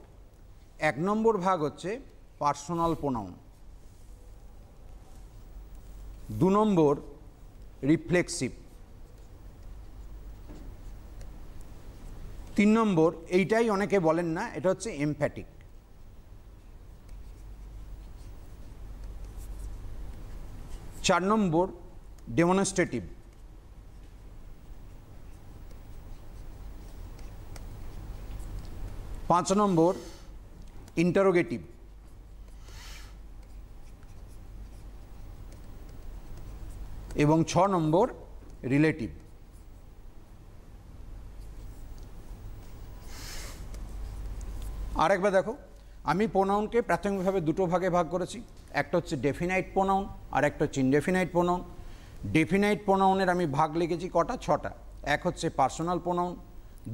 এক নম্বর ভাগ হচ্ছে পার্সোনাল প্রোনাউন দু নম্বর রিফ্লেক্সিভ তিন নম্বর এইটাই অনেকে বলেন না এটা হচ্ছে এমফ্যাটিক চার নম্বর ডেমনস্ট্রেটিভ পাঁচ নম্বর ইন্টারোগেটিভ এবং ছ নম্বর রিলেটিভ আরেকবার দেখো আমি প্রোনাউনকে প্রাথমিকভাবে দুটো ভাগে ভাগ করেছি একটা হচ্ছে ডেফিনাইট প্রোনাউন আর একটা হচ্ছে ইনডেফিনাইট প্রোনাউন ডেফিনাইট প্রোনাউনের আমি ভাগ লিখেছি কটা ছটা এক হচ্ছে পার্সোনাল প্রোনাউন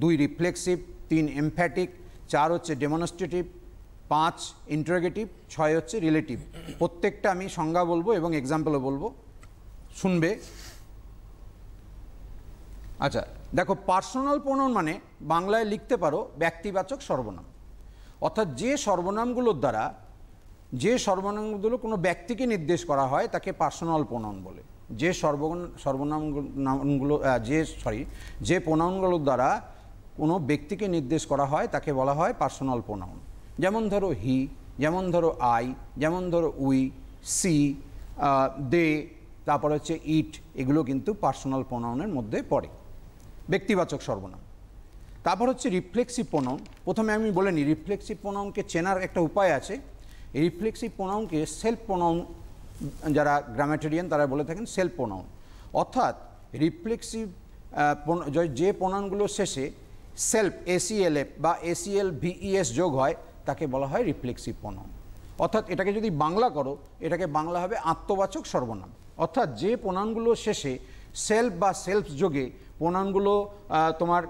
দুই রিফ্লেক্সিভ তিন এমফ্যাটিক চার হচ্ছে ডেমনস্ট্রেটিভ পাঁচ ইন্টারোগেটিভ ছয় হচ্ছে রিলেটিভ প্রত্যেকটা আমি সংজ্ঞা বলবো এবং এক্সাম্পলও বলবো শুনবে আচ্ছা দেখো পার্সোনাল প্রণন মানে বাংলায় লিখতে পারো ব্যক্তিবাচক সর্বনাম অর্থাৎ যে সর্বনামগুলোর দ্বারা যে সর্বনামগুলো কোনো ব্যক্তিকে নির্দেশ করা হয় তাকে পার্সোনাল প্রণন বলে যে সর্বনাম সর্বনামগুলো যে সরি যে প্রণামগুলোর দ্বারা কোনো ব্যক্তিকে নির্দেশ করা হয় তাকে বলা হয় পার্সোনাল প্রোনাউন যেমন ধরো হি যেমন ধরো আই যেমন ধরো উই সি দে তারপর হচ্ছে ইট এগুলো কিন্তু পার্সোনাল প্রোনাউনের মধ্যে পড়ে ব্যক্তিবাচক সর্বনাম তারপর হচ্ছে রিফ্লেক্সিভ প্রোনাউন প্রথমে আমি বলে নিই রিফ্লেক্সিভ প্রোনাউনকে চেনার একটা উপায় আছে এই রিফ্লেক্সিভ প্রোনাউনকে সেলফ প্রোনাউন যারা গ্রামেটেরিয়ান তারা বলে থাকেন সেলফ প্রোনাউন অর্থাৎ রিফ্লেক্সিভ যে প্রোনাউনগুলো শেষে সেলফ এসিএলএফ e e, বা এসিএল ভিইএস e যোগ হয় তাকে বলা হয় রিফ্লেক্সিভ প্রণাম অর্থাৎ এটাকে যদি বাংলা করো এটাকে বাংলা হবে আত্মবাচক সর্বনাম অর্থাৎ যে প্রণামগুলো শেষে সেলফ বা সেলফ যোগে প্রণামগুলো তোমার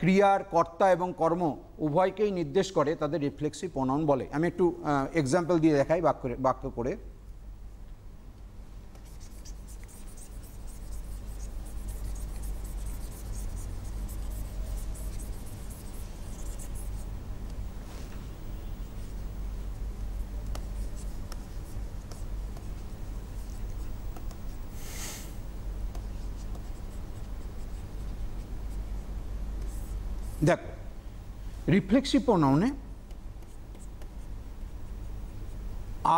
ক্রিয়ার কর্তা এবং কর্ম উভয়কেই নির্দেশ করে তাদের রিফ্লেক্সিভ প্রণাম বলে আমি একটু এক্সাম্পল দিয়ে দেখাই বাক্য বাক্য করে দেখ রিফ্লেক্সিভ প্রোনাউনে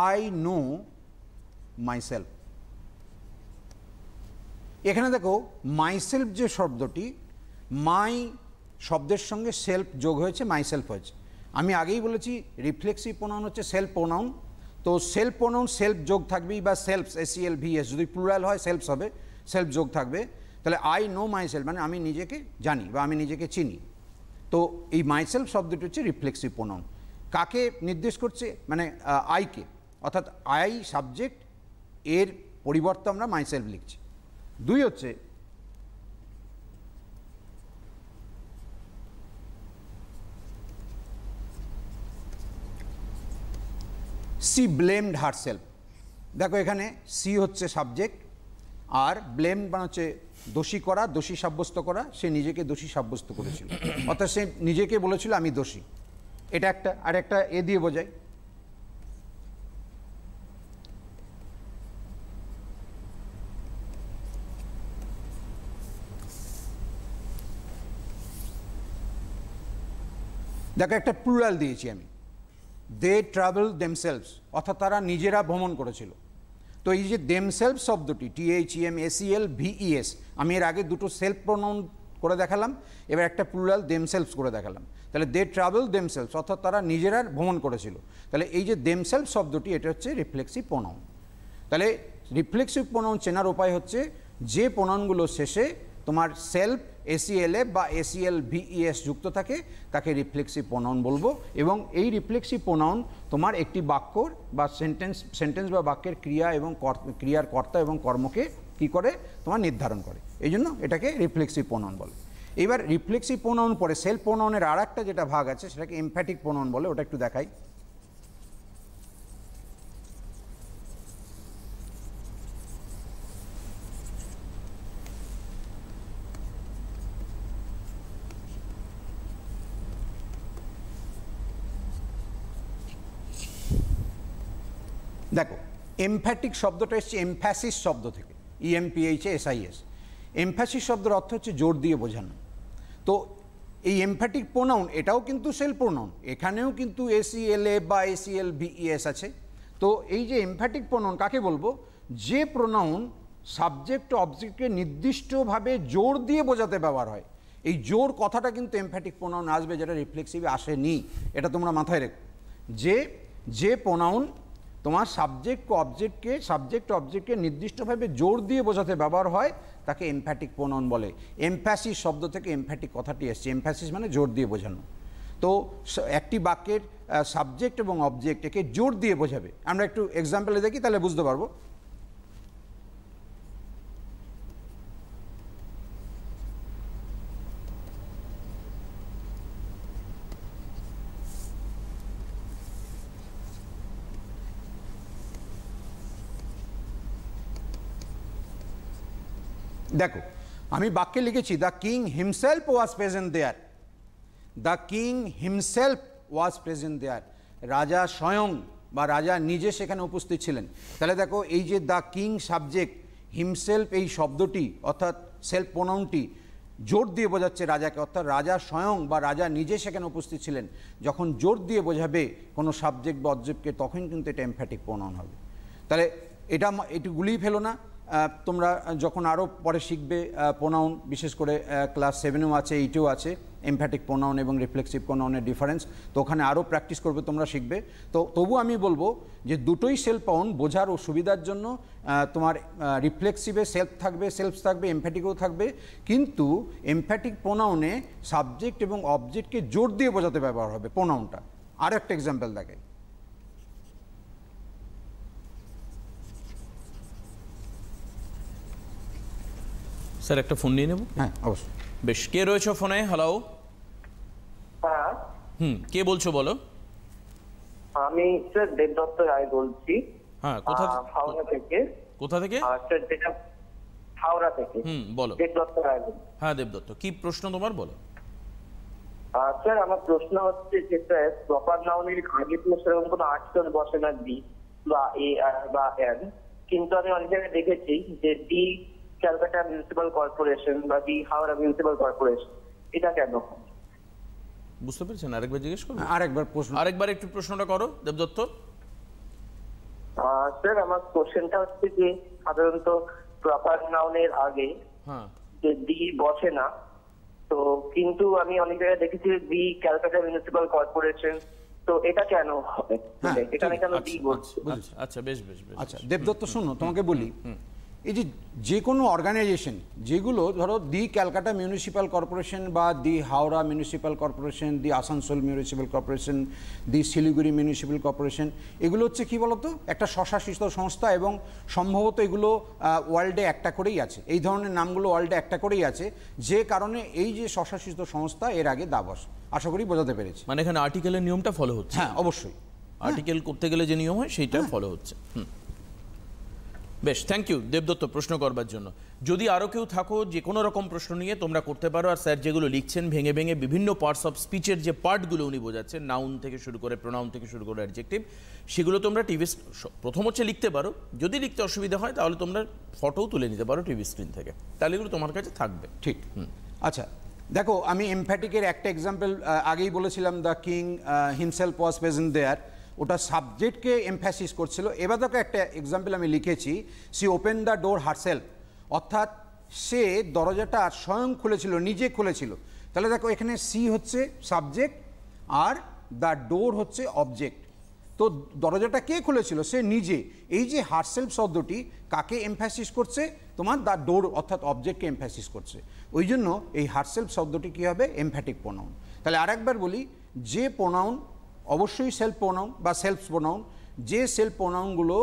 আই নো মাইসেলফ এখানে দেখো মাইসেলফ যে শব্দটি মাই শব্দের সঙ্গে সেলফ যোগ হয়েছে মাইসেলফ হয়েছে আমি আগেই বলেছি রিফ্লেক্সিভ প্রোনাউন হচ্ছে সেলফ প্রোনাউন তো সেলফ প্রোনাউন সেলফ যোগ থাকবেই বা এল এসিএল ভিএস যদি প্লুরাল হয় সেলফস হবে সেলফ যোগ থাকবে তাহলে আই নো মাই সেলফ মানে আমি নিজেকে জানি বা আমি নিজেকে চিনি তো এই মাইসেলফ শব্দটি হচ্ছে রিফ্লেক্সিভ প্রোনাউন কাকে নির্দেশ করছে মানে আইকে অর্থাৎ আই সাবজেক্ট এর পরিবর্তে আমরা মাইসেলফ লিখছি দুই হচ্ছে সি ব্লেমড হারসেলফ দেখো এখানে সি হচ্ছে সাবজেক্ট আর ব্লেম মানে হচ্ছে দোষী করা দোষী সাব্যস্ত করা সে নিজেকে দোষী সাব্যস্ত করেছিল *clears throat* অর্থাৎ সে নিজেকে বলেছিল আমি দোষী এটা একটা আর একটা এ দিয়ে বোঝাই দেখো একটা প্লুরাল দিয়েছি আমি দে ট্রাভেল দেমসেলস অর্থাৎ তারা নিজেরা ভ্রমণ করেছিল তো এই যে দেম সেলফ শব্দটি টিএইচএম এসিএল ভিইএস আমি এর আগে দুটো সেলফ প্রোনাউন করে দেখালাম এবার একটা প্লুরাল দেমসেলস করে দেখালাম তাহলে দে ট্রাভেল দেমসেলস অর্থাৎ তারা নিজেরা ভ্রমণ করেছিল তাহলে এই যে দেমসেলস শব্দটি এটা হচ্ছে রিফ্লেক্সিভ প্রোনাউন তাহলে রিফ্লেক্সিভ প্রোনাউন চেনার উপায় হচ্ছে যে প্রোনাউনগুলো শেষে তোমার সেলফ এসিএলএ e বা এসিএল ভিইএস e e যুক্ত থাকে তাকে রিফ্লেক্সিভ প্রোনাউন বলবো এবং এই রিফ্লেক্সিভ প্রোনাউন তোমার একটি বাক্যর বা সেন্টেন্স সেন্টেন্স বা বাক্যের ক্রিয়া এবং ক্রিয়ার কর্তা এবং কর্মকে কি করে তোমার নির্ধারণ করে এই জন্য এটাকে রিফ্লেক্সিভ প্রোনাউন বলে এবার রিফ্লেক্সিভ প্রোনাউন পরে সেলফ প্রোনাউনের আর একটা যেটা ভাগ আছে সেটাকে এমফ্যাটিক প্রোনাউন বলে ওটা একটু দেখাই এমফ্যাটিক শব্দটা এসছে এমফ্যাসিস শব্দ থেকে ইএমপিএইচ e এসআইএস এমফ্যাসিস শব্দের অর্থ হচ্ছে জোর দিয়ে বোঝানো তো এই এমফ্যাটিক প্রোনাউন এটাও কিন্তু সেল প্রোনাউন এখানেও কিন্তু এসিএল এ বা এসিএল ভিইএস আছে তো এই যে এমফ্যাটিক প্রোনাউন কাকে বলবো যে প্রোনাউন সাবজেক্ট অবজেক্টকে নির্দিষ্টভাবে জোর দিয়ে বোঝাতে ব্যবহার হয় এই জোর কথাটা কিন্তু এমফ্যাটিক প্রোনাউন আসবে যেটা রিফ্লেক্সিভ আসেনি এটা তোমরা মাথায় রেখো যে যে প্রোনাউন তোমার সাবজেক্ট অবজেক্টকে সাবজেক্ট অবজেক্টকে নির্দিষ্টভাবে জোর দিয়ে বোঝাতে ব্যবহার হয় তাকে এমফ্যাটিক প্রনন বলে এমফ্যাসিস শব্দ থেকে এমফ্যাটিক কথাটি এসছে এমফ্যাসিস মানে জোর দিয়ে বোঝানো তো একটি বাক্যের সাবজেক্ট এবং অবজেক্ট একে জোর দিয়ে বোঝাবে আমরা একটু এক্সাম্পলে দেখি তাহলে বুঝতে পারবো দেখো আমি বাক্যে লিখেছি the king himself was present there the king himself was present there রাজা স্বয়ং বা রাজা নিজে সেখানে উপস্থিত ছিলেন তাহলে দেখো এই যে দ্য কিং সাবজেক্ট হিমসেলফ এই শব্দটি অর্থাৎ সেলফ প্রোনাউনটি জোর দিয়ে বোঝাচ্ছে রাজাকে অর্থাৎ রাজা স্বয়ং বা রাজা নিজে সেখানে উপস্থিত ছিলেন যখন জোর দিয়ে বোঝাবে কোনো সাবজেক্ট বা অবজেক্টকে তখন কিন্তু এটা এমফ্যাটিক প্রণয়ন হবে তাহলে এটা এটি ফেলো না তোমরা যখন আরও পরে শিখবে প্রোনাউন বিশেষ করে ক্লাস সেভেনেও আছে এইটেও আছে এমফ্যাটিক প্রোনাউন এবং রিফ্লেক্সিভ প্রোনাউনের ডিফারেন্স তো ওখানে আরও প্র্যাকটিস করবে তোমরা শিখবে তো তবু আমি বলবো যে দুটোই সেলফ পাউন বোঝার ও সুবিধার জন্য তোমার রিফ্লেক্সিভে সেলফ থাকবে সেলফ থাকবে এমফ্যাটিকও থাকবে কিন্তু এমফ্যাটিক প্রোনাউনে সাবজেক্ট এবং অবজেক্টকে জোর দিয়ে বোঝাতে ব্যবহার হবে প্রোনাউনটা আরও একটা এক্সাম্পল দেখায় স্যার একটা ফোন নিয়ে নেব হ্যাঁ অবশ্যই বেশ কে রয়েছে ফোনে হ্যালো হুম কে বলছো বলো আমি স্যার দেবদত্ত রায় বলছি হ্যাঁ কোথা হাওড়া থেকে কোথা থেকে স্যার যেটা হাওড়া থেকে হুম বলো দেবদত্ত রায় হ্যাঁ দেবদত্ত কি প্রশ্ন তোমার বলো স্যার আমার প্রশ্ন হচ্ছে যেটা প্রপার নাউনের আগে তো সেরকম কোনো আর্টিকেল বসে না ডি বা এ আর বা এন কিন্তু আমি অনেক জায়গায় দেখেছি যে ডি ক্যালকাটা মিউনিসিপাল কর্পোরেশন বা দি হাওড়া মিউনিসিপাল কর্পোরেশন এটা কেন বুঝতে পেরেছেন আরেকবার জিজ্ঞেস করুন আরেকবার প্রশ্ন আরেকবার একটু প্রশ্নটা করো দেবদত্ত স্যার আমার কোশ্চেনটা হচ্ছে যে সাধারণত প্রপার নাউনের আগে হ্যাঁ। যে দি বসে না তো কিন্তু আমি অনেক জায়গায় দেখেছি দি ক্যালকাটা মিউনিসিপাল কর্পোরেশন তো এটা কেন হবে হ্যাঁ, এটা কেন দি আচ্ছা, বসছে আচ্ছা, আচ্ছা বেশ বেশ বেশ আচ্ছা দেবদত্ত শোনো তোমাকে বলি এই যে যে কোনো অর্গানাইজেশন যেগুলো ধরো দি ক্যালকাটা মিউনিসিপ্যাল কর্পোরেশন বা the Howrah municipal corporation the Asansol municipal corporation the Siliguri municipal corporation এগুলো হচ্ছে কী বলতো একটা স্বশাসিত সংস্থা এবং সম্ভবত এগুলো ওয়ার্ল্ডে একটা করেই আছে এই ধরনের নামগুলো ওয়ার্ল্ডে একটা করেই আছে যে কারণে এই যে স্বশাসিত সংস্থা এর আগে দাবস আশা করি বোঝাতে পেরেছি মানে এখানে আর্টিকেলের নিয়মটা ফলো হচ্ছে হ্যাঁ অবশ্যই আর্টিকেল করতে গেলে যে নিয়ম হয় সেইটা ফলো হ্যাঁ। হচ্ছে হুম বেশ থ্যাংক ইউ দেবদত্ত প্রশ্ন করবার জন্য যদি আরও কেউ থাকো যে কোনো রকম প্রশ্ন নিয়ে তোমরা করতে পারো আর স্যার যেগুলো লিখছেন ভেঙে ভেঙে বিভিন্ন পার্টস অফ স্পিচের যে পার্টগুলো উনি বোঝাচ্ছেন নাউন থেকে শুরু করে প্রোনাউন থেকে শুরু করে অ্যাডজেক্টিভ সেগুলো তোমরা টিভি প্রথম হচ্ছে লিখতে পারো যদি লিখতে অসুবিধা হয় তাহলে তোমরা ফটোও তুলে নিতে পারো টিভি স্ক্রিন থেকে তাহলে এগুলো তোমার কাছে থাকবে ঠিক আচ্ছা দেখো আমি এমফ্যাটিকের একটা এক্সাম্পল আগেই বলেছিলাম the king himself was present there ওটা সাবজেক্টকে এমফ্যাসিস করছিল এবার দেখো একটা এক্সাম্পল আমি লিখেছি she open the door herself অর্থাৎ সে দরজাটা স্বয়ং খুলেছিল নিজে খুলেছিল তাহলে দেখো এখানে সি হচ্ছে সাবজেক্ট আর দ্য ডোর হচ্ছে অবজেক্ট তো দরজাটা কে খুলেছিল সে নিজে এই যে হারসেলফ শব্দটি কাকে এমফ্যাসিস করছে তোমার দ্য ডোর অর্থাৎ অবজেক্টকে এমফ্যাসিস করছে ওই জন্য এই হারসেলফ শব্দটি কী হবে এমফ্যাটিক প্রোনাউন তাহলে আরেকবার বলি যে প্রোনাউন অবশ্যই সেলফ প্রোনাউন বা সেলফ প্রোনাউন যে সেলফ প্রোনাউনগুলো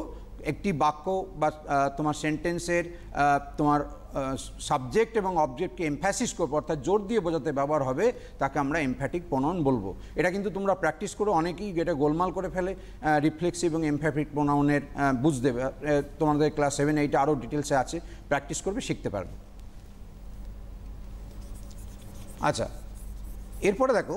একটি বাক্য বা তোমার সেন্টেন্সের তোমার সাবজেক্ট এবং অবজেক্টকে এমফ্যাসিস করবো অর্থাৎ জোর দিয়ে বোঝাতে ব্যবহার হবে তাকে আমরা এমফ্যাটিক প্রোনাউন বলবো এটা কিন্তু তোমরা প্র্যাকটিস করো অনেকেই এটা গোলমাল করে ফেলে রিফ্লেক্স এবং এমফ্যাটিক বুঝ দেবে তোমাদের ক্লাস সেভেন এইটে আরও ডিটেলসে আছে প্র্যাকটিস করবে শিখতে পারবে আচ্ছা এরপরে দেখো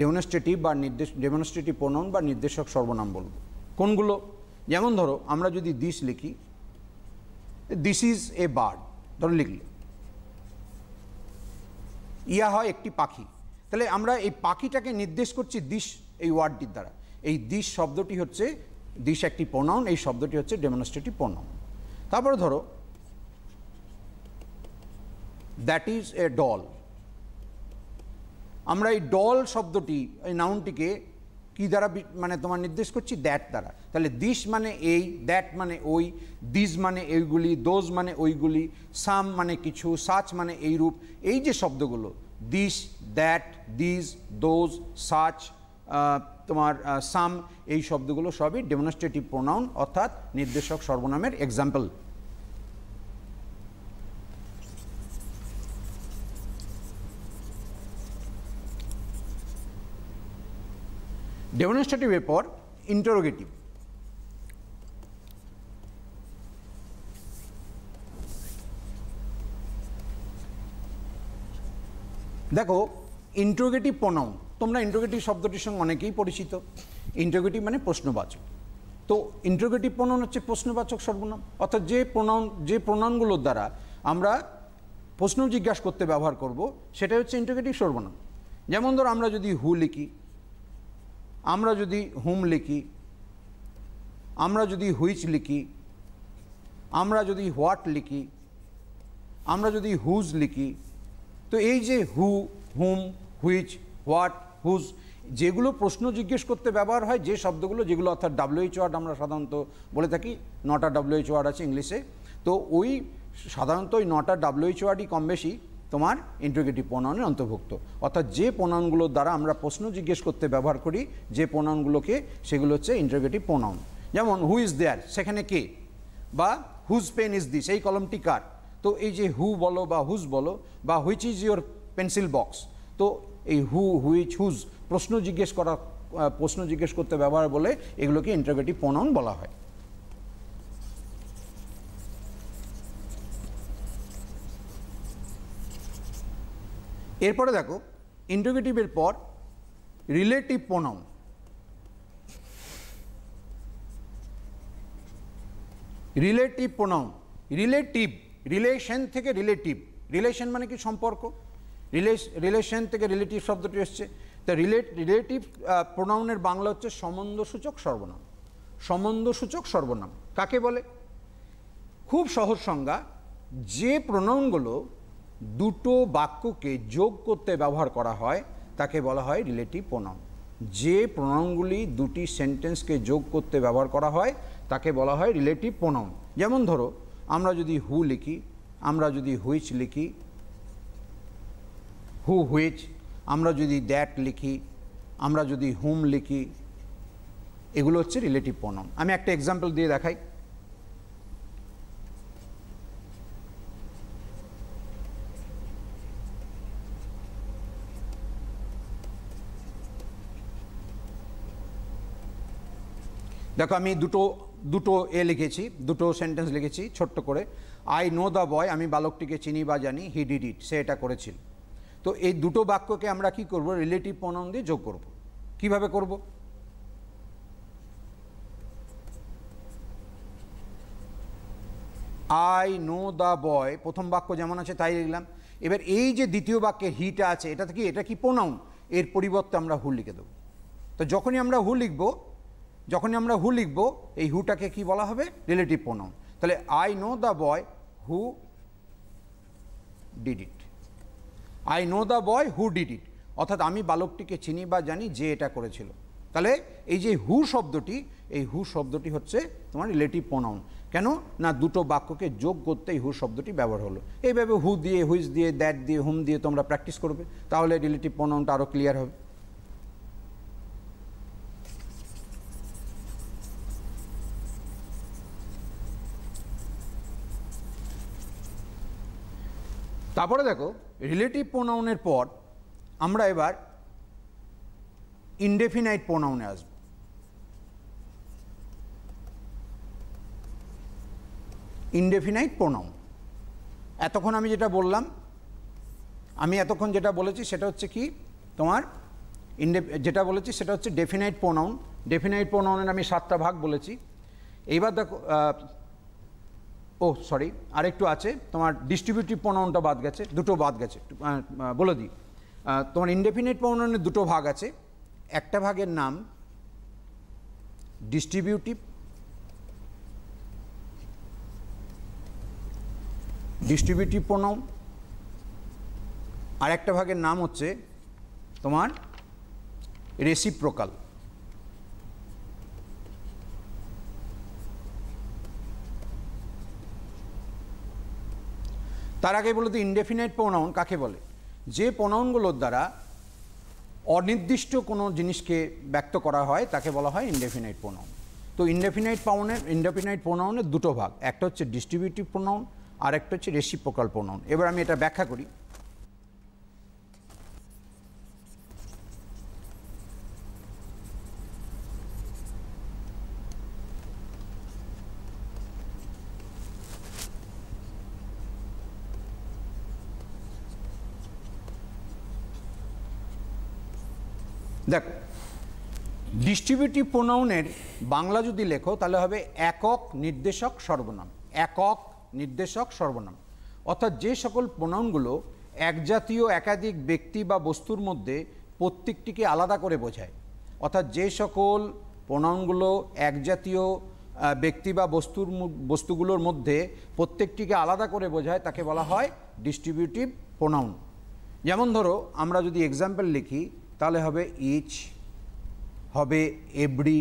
ডেমনস্ট্রেটিভ বা নির্দেশ ডেমনস্ট্রেটিভ প্রোনাউন বা নির্দেশক সর্বনাম বলব কোনগুলো যেমন ধরো আমরা যদি দিস লিখি দিস ইজ এ বার্ড ধরো লিখলে ইয়া হয় একটি পাখি তাহলে আমরা এই পাখিটাকে নির্দেশ করছি দিস এই ওয়ার্ডটির দ্বারা এই দিস শব্দটি হচ্ছে দিস একটি প্রোনাউন এই শব্দটি হচ্ছে ডেমনস্ট্রেটিভ প্রোনাউন তারপরে ধরো দ্যাট ইজ এ ডল আমরা এই ডল শব্দটি এই নাউনটিকে কী দ্বারা মানে তোমার নির্দেশ করছি দ্যাট দ্বারা তাহলে দিস মানে এই দ্যাট মানে ওই দিস মানে এইগুলি দোজ মানে ওইগুলি সাম মানে কিছু সাচ মানে এইরূপ এই যে শব্দগুলো this that this those such তোমার সাম এই শব্দগুলো সবই ডেমনস্ট্রেটিভ প্রোনাউন অর্থাৎ নির্দেশক সর্বনামের এক্সাম্পল ডেমনস্ট্রেটিভের পর ইন্টারোগেটিভ দেখো ইন্ট্রোগেটিভ প্রণাম তোমরা ইন্ট্রোগেটিভ শব্দটির সঙ্গে অনেকেই পরিচিত ইন্ট্রোগেটিভ মানে প্রশ্নবাচক তো ইন্ট্রোগেটিভ প্রোনাউন হচ্ছে প্রশ্নবাচক সর্বনাম অর্থাৎ যে প্রণাম যে প্রোনাউনগুলোর দ্বারা আমরা প্রশ্ন জিজ্ঞাসা করতে ব্যবহার করব সেটা হচ্ছে ইন্ট্রোগেটিভ সর্বনাম যেমন ধর আমরা যদি হু লিখি আমরা যদি হুম লিখি আমরা যদি হুইচ লিখি আমরা যদি হোয়াট লিখি আমরা যদি হুজ লিখি তো এই যে who whom which what whose যেগুলো প্রশ্ন জিজ্ঞেস করতে ব্যবহার হয় যে শব্দগুলো যেগুলো অর্থাৎ ডাব্লিউএইচ ওয়ার্ড আমরা সাধারণত বলে থাকি নটা ডাব্লিউএইচ ওয়ার্ড আছে ইংলিশে তো ওই সাধারণত ওই নটা ডাব্লিউএইচ ওয়ার্ডই কম বেশি তোমার ইন্টিগ্রেটিভ প্রণয়নের অন্তর্ভুক্ত অর্থাৎ যে প্রণয়নগুলোর দ্বারা আমরা প্রশ্ন জিজ্ঞেস করতে ব্যবহার করি যে প্রণয়নগুলোকে সেগুলো হচ্ছে ইন্টিগ্রেটিভ প্রণয়ন যেমন হু ইজ দেয়ার সেখানে কে বা হুজ পেন ইজ দিস এই কলমটি কার তো এই যে হু বলো বা হুজ বলো বা which is your pencil box তো এই হু হুইচ হুজ প্রশ্ন জিজ্ঞেস করা প্রশ্ন জিজ্ঞেস করতে ব্যবহার বলে এগুলোকে ইন্টারগেটিভ প্রণয়ন বলা হয় এরপরে দেখো ইন্টোগেটিভের পর relative pronoun relative pronoun relative relation থেকে রিলেটিভ রিলেশন মানে কি সম্পর্ক রিলেশন থেকে রিলেটিভ শব্দটি এসছে তা রিলেট রিলেটিভ প্রোনাউনের বাংলা হচ্ছে সম্বন্ধসূচক সর্বনাম সম্বন্ধসূচক সর্বনাম কাকে বলে খুব সহজ সংজ্ঞা যে প্রোনাউনগুলো দুটো বাক্যকে যোগ করতে ব্যবহার করা হয় তাকে বলা হয় রিলেটিভ প্রণাম যে প্রণামগুলি দুটি সেন্টেন্সকে যোগ করতে ব্যবহার করা হয় তাকে বলা হয় রিলেটিভ প্রণাম যেমন ধরো আমরা যদি হু লিখি আমরা যদি হুইচ লিখি হু হুইচ আমরা যদি দ্যাট লিখি আমরা যদি হুম লিখি এগুলো হচ্ছে রিলেটিভ প্রণাম আমি একটা এক্সাম্পল দিয়ে দেখাই দেখো আমি দুটো দুটো এ লিখেছি দুটো সেন্টেন্স লিখেছি ছোট্ট করে আই নো দ্য বয় আমি বালকটিকে চিনি বা জানি হি ডিড ইট সে এটা করেছিল তো এই দুটো বাক্যকে আমরা কি করব রিলেটিভ প্রণাম দিয়ে যোগ করব কিভাবে করব আই নো দ্য বয় প্রথম বাক্য যেমন আছে তাই লিখলাম এবার এই যে দ্বিতীয় বাক্যে হিটা আছে এটা কি এটা কি প্রণাম এর পরিবর্তে আমরা হু লিখে দেবো তো যখনই আমরা হু লিখবো যখনই আমরা হু লিখব এই হুটাকে কি বলা হবে রিলেটিভ প্রোনাউন তাহলে I know the boy who did it I know the boy who did it অর্থাৎ আমি বালকটিকে চিনি বা জানি যে এটা করেছিল তাহলে এই যে হু শব্দটি এই হু শব্দটি হচ্ছে তোমার রিলেটিভ প্রোনাউন কেন না দুটো বাক্যকে যোগ করতে এই হু শব্দটি ব্যবহার হলো এইভাবে হু দিয়ে হুইজ দিয়ে দ্যাট দিয়ে হুম দিয়ে তোমরা প্র্যাকটিস করবে তাহলে রিলেটিভ প্রোনাউনটা আরও ক্লিয়ার হবে তারপরে দেখো রিলেটিভ প্রোনাউনের পর আমরা এবার ইনডেফিনাইট প্রোনাউনে আসব ইনডেফিনাইট প্রোনাউন এতক্ষণ আমি যেটা বললাম আমি এতক্ষণ যেটা বলেছি সেটা হচ্ছে কি তোমার ইনডে যেটা বলেছি সেটা হচ্ছে ডেফিনাইট প্রোনাউন ডেফিনাইট প্রোনাউনের আমি সাতটা ভাগ বলেছি এইবার দেখো ও সরি আরেকটু আছে তোমার ডিস্ট্রিবিউটিভ প্রোনাউনটা বাদ গেছে দুটো বাদ গেছে বলে দিই তোমার ইনডেফিনিট প্রণয়নের দুটো ভাগ আছে একটা ভাগের নাম ডিস্ট্রিবিউটিভ ডিস্ট্রিবিউটিভ প্রোনাউন আর একটা ভাগের নাম হচ্ছে তোমার রেসিপ্রোকাল তার আগে বলতো ইনডেফিনেট প্রোনাউন কাকে বলে যে প্রোনাউনগুলোর দ্বারা অনির্দিষ্ট কোনো জিনিসকে ব্যক্ত করা হয় তাকে বলা হয় ইনডেফিনাইট প্রোনাউন তো ইনডেফিনাইট পাউনের ইনডেফিনাইট প্রোনাউনের দুটো ভাগ একটা হচ্ছে ডিস্ট্রিবিউটিভ প্রোনাউন আর একটা হচ্ছে রেসিপ্রোকাল প্রোনাউন এবার আমি এটা ব্যাখ্যা করি ডিস্ট্রিবিউটিভ প্রোনাউনের বাংলা যদি লেখো তাহলে হবে একক নির্দেশক সর্বনাম একক নির্দেশক সর্বনাম অর্থাৎ যে সকল প্রোনাউনগুলো একজাতীয় একাধিক ব্যক্তি বা বস্তুর মধ্যে প্রত্যেকটিকে আলাদা করে বোঝায় অর্থাৎ যে সকল প্রোনাউনগুলো একজাতীয় ব্যক্তি বা বস্তুর বস্তুগুলোর মধ্যে প্রত্যেকটিকে আলাদা করে বোঝায় তাকে বলা হয় ডিস্ট্রিবিউটিভ প্রোনাউন যেমন ধরো আমরা যদি এক্সাম্পল লিখি তাহলে হবে ইচ হবে এবড়ি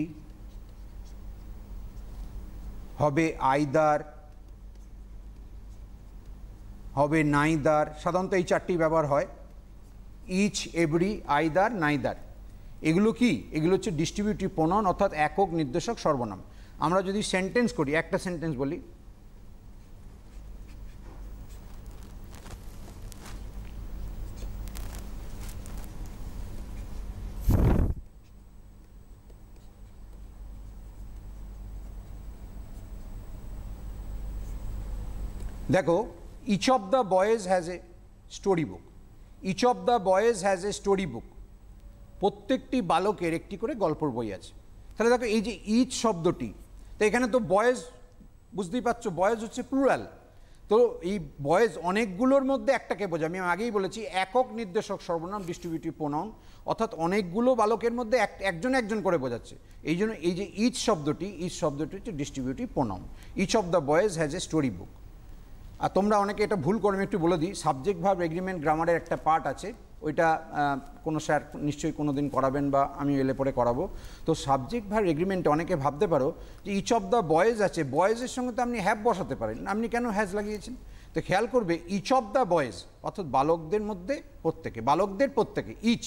হবে আইদার হবে নাইদার সাধারণত এই চারটি ব্যবহার হয় ইচ এবড়ি আইদার নাইদার এগুলো কি এগুলো হচ্ছে ডিস্ট্রিবিউটিভ প্রণন অর্থাৎ একক নির্দেশক সর্বনাম আমরা যদি সেন্টেন্স করি একটা সেন্টেন্স বলি দেখো each of the boys has a story book each of the boys has a story book প্রত্যেকটি বালকের একটি করে গল্পর বই আছে তাহলে দেখো এই যে ইচ শব্দটি তো এখানে তো বয়েজ বুঝতেই পারছো বয়েজ হচ্ছে প্লুরাল তো এই বয়েজ অনেকগুলোর মধ্যে একটাকে বোঝা আমি আগেই বলেছি একক নির্দেশক সর্বনাম ডিস্ট্রিবিউটি প্রণাম অর্থাৎ অনেকগুলো বালকের মধ্যে এক একজন একজন করে বোঝাচ্ছে এই জন্য এই যে ইচ শব্দটি ইচ শব্দটি হচ্ছে distributive pronoun each of the boys has a story book আর তোমরা অনেকে এটা ভুল করো আমি একটু বলে দিই সাবজেক্ট ভাব এগ্রিমেন্ট গ্রামারের একটা পার্ট আছে ওইটা কোনো স্যার নিশ্চয়ই কোনো দিন করাবেন বা আমি এলে পরে করাবো তো সাবজেক্ট ভাব এগ্রিমেন্টে অনেকে ভাবতে পারো যে ইচ অফ দ্য বয়েজ আছে বয়েজের সঙ্গে তো আপনি হ্যাপ বসাতে পারেন আপনি কেন হ্যাজ লাগিয়েছেন তো খেয়াল করবে ইচ অফ দ্য বয়েজ অর্থাৎ বালকদের মধ্যে প্রত্যেকে বালকদের প্রত্যেকে ইচ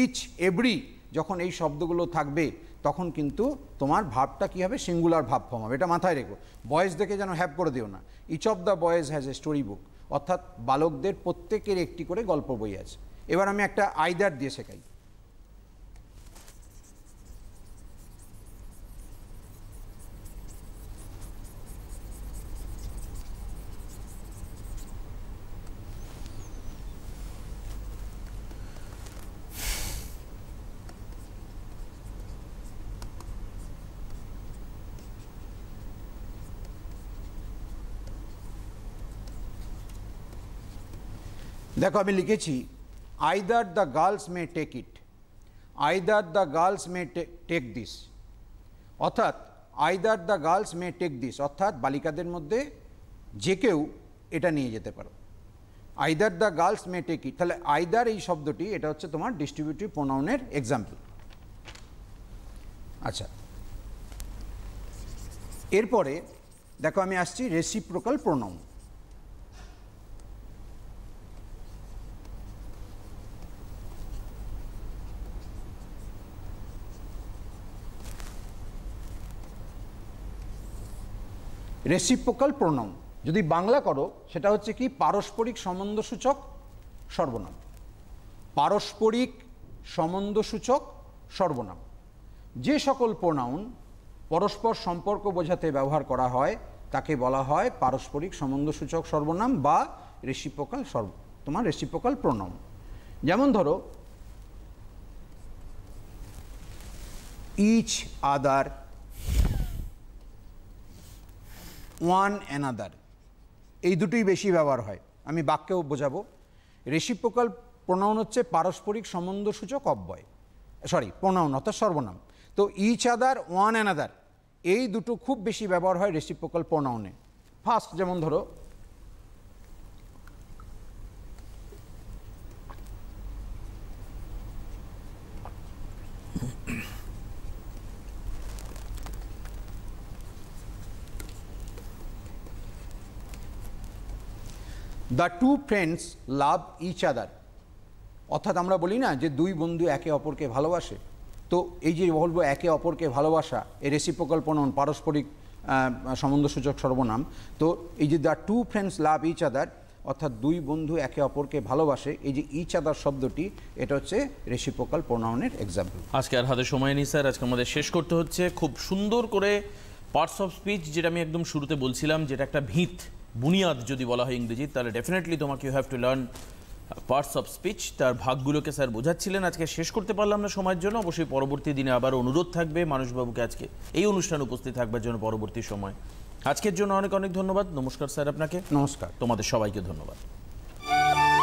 ইচ এভরি যখন এই শব্দগুলো থাকবে তখন কিন্তু তোমার ভাবটা কী হবে সিঙ্গুলার ভাব ফর্ম হবে এটা মাথায় রেখো বয়েস দেখে যেন হ্যাপ করে দিও না each of the boys has a story book অর্থাৎ বালকদের প্রত্যেকের একটি করে গল্প বই আছে এবার আমি একটা আইদার দিয়ে শেখাই দেখো আমি লিখেছি either the girls may take it either the girls may take this অর্থাৎ either the girls may take this অর্থাৎ বালিকাদের মধ্যে যে কেউ এটা নিয়ে যেতে পারো either the girls may take it তাহলে আইদার এই শব্দটি এটা হচ্ছে তোমার ডিস্ট্রিবিউটিভ প্রোনাউনের এক্সাম্পল আচ্ছা এরপরে দেখো আমি আসছি রেসিপ্রোকাল প্রোনাউন রেসিপোকাল প্রণাম যদি বাংলা করো সেটা হচ্ছে কি পারস্পরিক সম্বন্ধসূচক সর্বনাম পারস্পরিক সম্বন্ধসূচক সর্বনাম যে সকল প্রোনাউন পরস্পর সম্পর্ক বোঝাতে ব্যবহার করা হয় তাকে বলা হয় পারস্পরিক সম্বন্ধসূচক সর্বনাম বা রেসিপোকাল সর্ব তোমার রেসিপোকাল প্রণাম যেমন ধরো ইচ আদার ওয়ান অ্যানাদার এই দুটোই বেশি ব্যবহার হয় আমি বাক্যেও বোঝাবো রেশিপ্রকাল প্রণাউন হচ্ছে পারস্পরিক সম্বন্ধসূচক অব্যয় সরি প্রণাউন অর্থাৎ সর্বনাম তো ইচ আদার ওয়ান অ্যানাদার এই দুটো খুব বেশি ব্যবহার হয় রেশিপ্রকাল প্রণাউনে ফার্স্ট যেমন ধরো the two friends love each other অর্থাৎ আমরা বলি না যে দুই বন্ধু একে অপরকে ভালোবাসে তো এই যে বলবো একে অপরকে ভালোবাসা এ রেসিপ্রোকাল প্রণন পারস্পরিক সম্বন্ধসূচক সর্বনাম তো এই যে the two friends love each other অর্থাৎ দুই বন্ধু একে অপরকে ভালোবাসে এই যে ইচ আদার শব্দটি এটা হচ্ছে রেসিপ্রোকাল প্রণয়নের এক্সাম্পল আজকে আর হাতে সময় নেই স্যার আজকে আমাদের শেষ করতে হচ্ছে খুব সুন্দর করে পার্টস অফ স্পিচ যেটা আমি একদম শুরুতে বলছিলাম যেটা একটা ভিত বুনিয়াদ যদি বলা হয় ইংরেজি তাহলে ডেফিনেটলি তোমাকে you have to learn parts of speech তার ভাগগুলোকে স্যার বোঝাচ্ছিলেন আজকে শেষ করতে পারলাম না সময়ের জন্য অবশ্যই পরবর্তী দিনে আবার অনুরোধ থাকবে মানুষবাবুকে আজকে এই অনুষ্ঠান উপস্থিত থাকবার জন্য পরবর্তী সময় আজকের জন্য অনেক অনেক ধন্যবাদ নমস্কার স্যার আপনাকে নমস্কার তোমাদের সবাইকে ধন্যবাদ